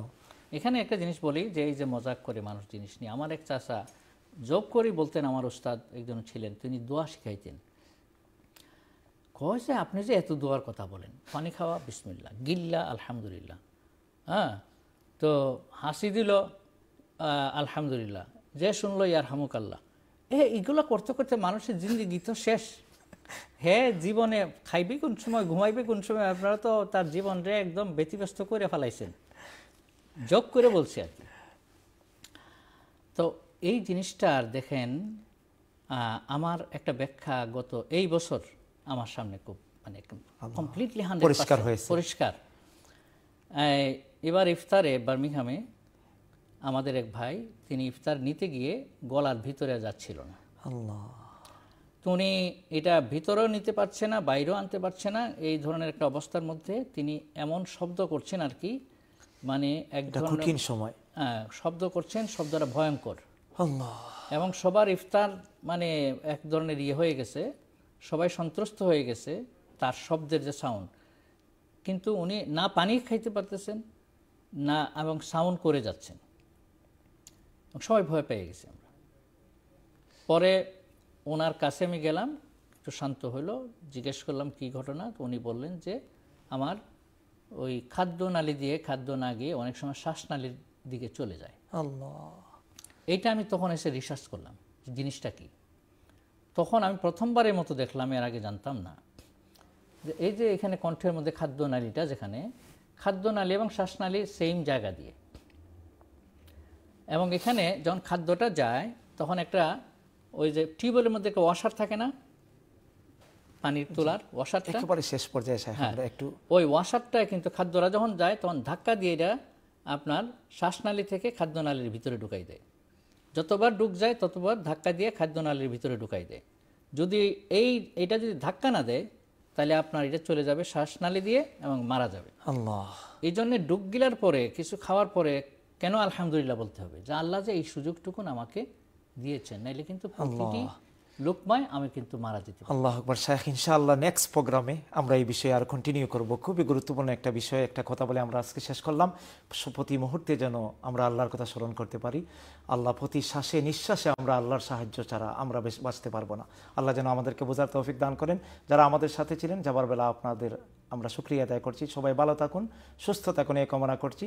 এখানে একটা জিনিস বলি যে এই যে মজাক করে মানুষ জিনিস নিয়ে আমার এক চাষা জব করি বলতেন আমার ওস্তাদ একজন ছিলেন তিনি দোয়া শিখাইতেন কয়েছে আপনি যে এত দোয়ার কথা বলেন পানি খাওয়া বিসমিল্লা গিল্লা আলহামদুলিল্লাহ হ্যাঁ তো হাসি দিল আলহামদুলিল্লাহ যে শুনলো ইয়ার হামুক আল্লাহ এ এগুলো করতে করতে মানুষের জিন্দিগি তো শেষ হে জীবনে খাইবে কোন সময় ঘুমাইবে কোন সময় আপনারা তো তার জীবনটা একদম ব্যতিব্যস্ত করে ফেলাইছেন যোগ করে বলছি আর তো এই জিনিসটা দেখেন আমার একটা ব্যাখ্যা গত এই বছর আমার সামনে খুব মানে কমপ্লিটলি হান্ড্রেড পরিষ্কার হয়েছে পরিষ্কার এবার ইফতারে বার্মিংহামে আমাদের এক ভাই তিনি ইফতার নিতে গিয়ে গলার ভিতরে যাচ্ছিল না তুমি উনি এটা ভিতরেও নিতে পারছে না বাইরেও আনতে পারছে না এই ধরনের একটা অবস্থার মধ্যে তিনি এমন শব্দ করছেন আর কি মানে এক ধরনের সময় হ্যাঁ, শব্দ করছেন শব্দটা ভয়ঙ্কর এবং সবার ইফতার মানে এক ধরনের ইয়ে হয়ে গেছে সবাই সন্ত্রস্ত হয়ে গেছে তার শব্দের যে সাউন্ড কিন্তু উনি না পানি খাইতে পারতেছেন না এবং সাউন্ড করে যাচ্ছেন সবাই ভয় পেয়ে গেছি আমরা পরে ওনার কাছে আমি গেলাম একটু শান্ত হলো জিজ্ঞেস করলাম কি ঘটনা তো উনি বললেন যে আমার ওই নালি দিয়ে খাদ্য না গিয়ে অনেক সময় শ্বাসনালির দিকে চলে যায় আল্লাহ আমি তখন এসে রিসার্চ করলাম জিনিসটা কি তখন আমি প্রথমবারের মতো দেখলাম এর আগে জানতাম না যে এই যে এখানে কণ্ঠের মধ্যে খাদ্যনালীটা যেখানে খাদ্যনালী এবং শ্বাসনালী সেম জায়গা দিয়ে এবং এখানে যখন খাদ্যটা যায় তখন একটা ওই যে টিউবওয়েলের মধ্যে একটা ওয়াশার থাকে না পানির তোলার ওয়াশারটা শেষ পর্যায়ে হ্যাঁ একটু ওই ওয়াশারটা কিন্তু খাদ্যরা যখন যায় তখন ধাক্কা দিয়ে এটা আপনার শ্বাসনালী থেকে খাদ্যনালীর ভিতরে ঢুকাই দেয় যতবার ডুক যায় ততবার ধাক্কা দিয়ে নালীর ভিতরে ঢুকাই দেয় যদি এই এটা যদি ধাক্কা না দেয় তাহলে আপনার এটা চলে যাবে শ্বাসনালী দিয়ে এবং মারা যাবে আল্লাহ এই জন্য ডুক গিলার পরে কিছু খাওয়ার পরে কেন আলহামদুলিল্লাহ বলতে হবে যে আল্লাহ যে এই সুযোগটুকুন আমাকে দিয়েছেন নাইলে কিন্তু লোকমায় আমি কিন্তু মারা যেতে আল্লাহ আকবর শাহ ইনশাআল্লাহ নেক্সট প্রোগ্রামে আমরা এই বিষয়ে আর কন্টিনিউ করব খুবই গুরুত্বপূর্ণ একটা বিষয়ে একটা কথা বলে আমরা আজকে শেষ করলাম প্রতি মুহূর্তে যেন আমরা আল্লাহর কথা স্মরণ করতে পারি আল্লাহ প্রতি শ্বাসে নিঃশ্বাসে আমরা আল্লাহর সাহায্য ছাড়া আমরা বেশ বাঁচতে পারবো না আল্লাহ যেন আমাদেরকে বোঝার তৌফিক দান করেন যারা আমাদের সাথে ছিলেন যাবার বেলা আপনাদের আমরা সুক্রিয়া আদায় করছি সবাই ভালো থাকুন সুস্থ থাকুন এ কামনা করছি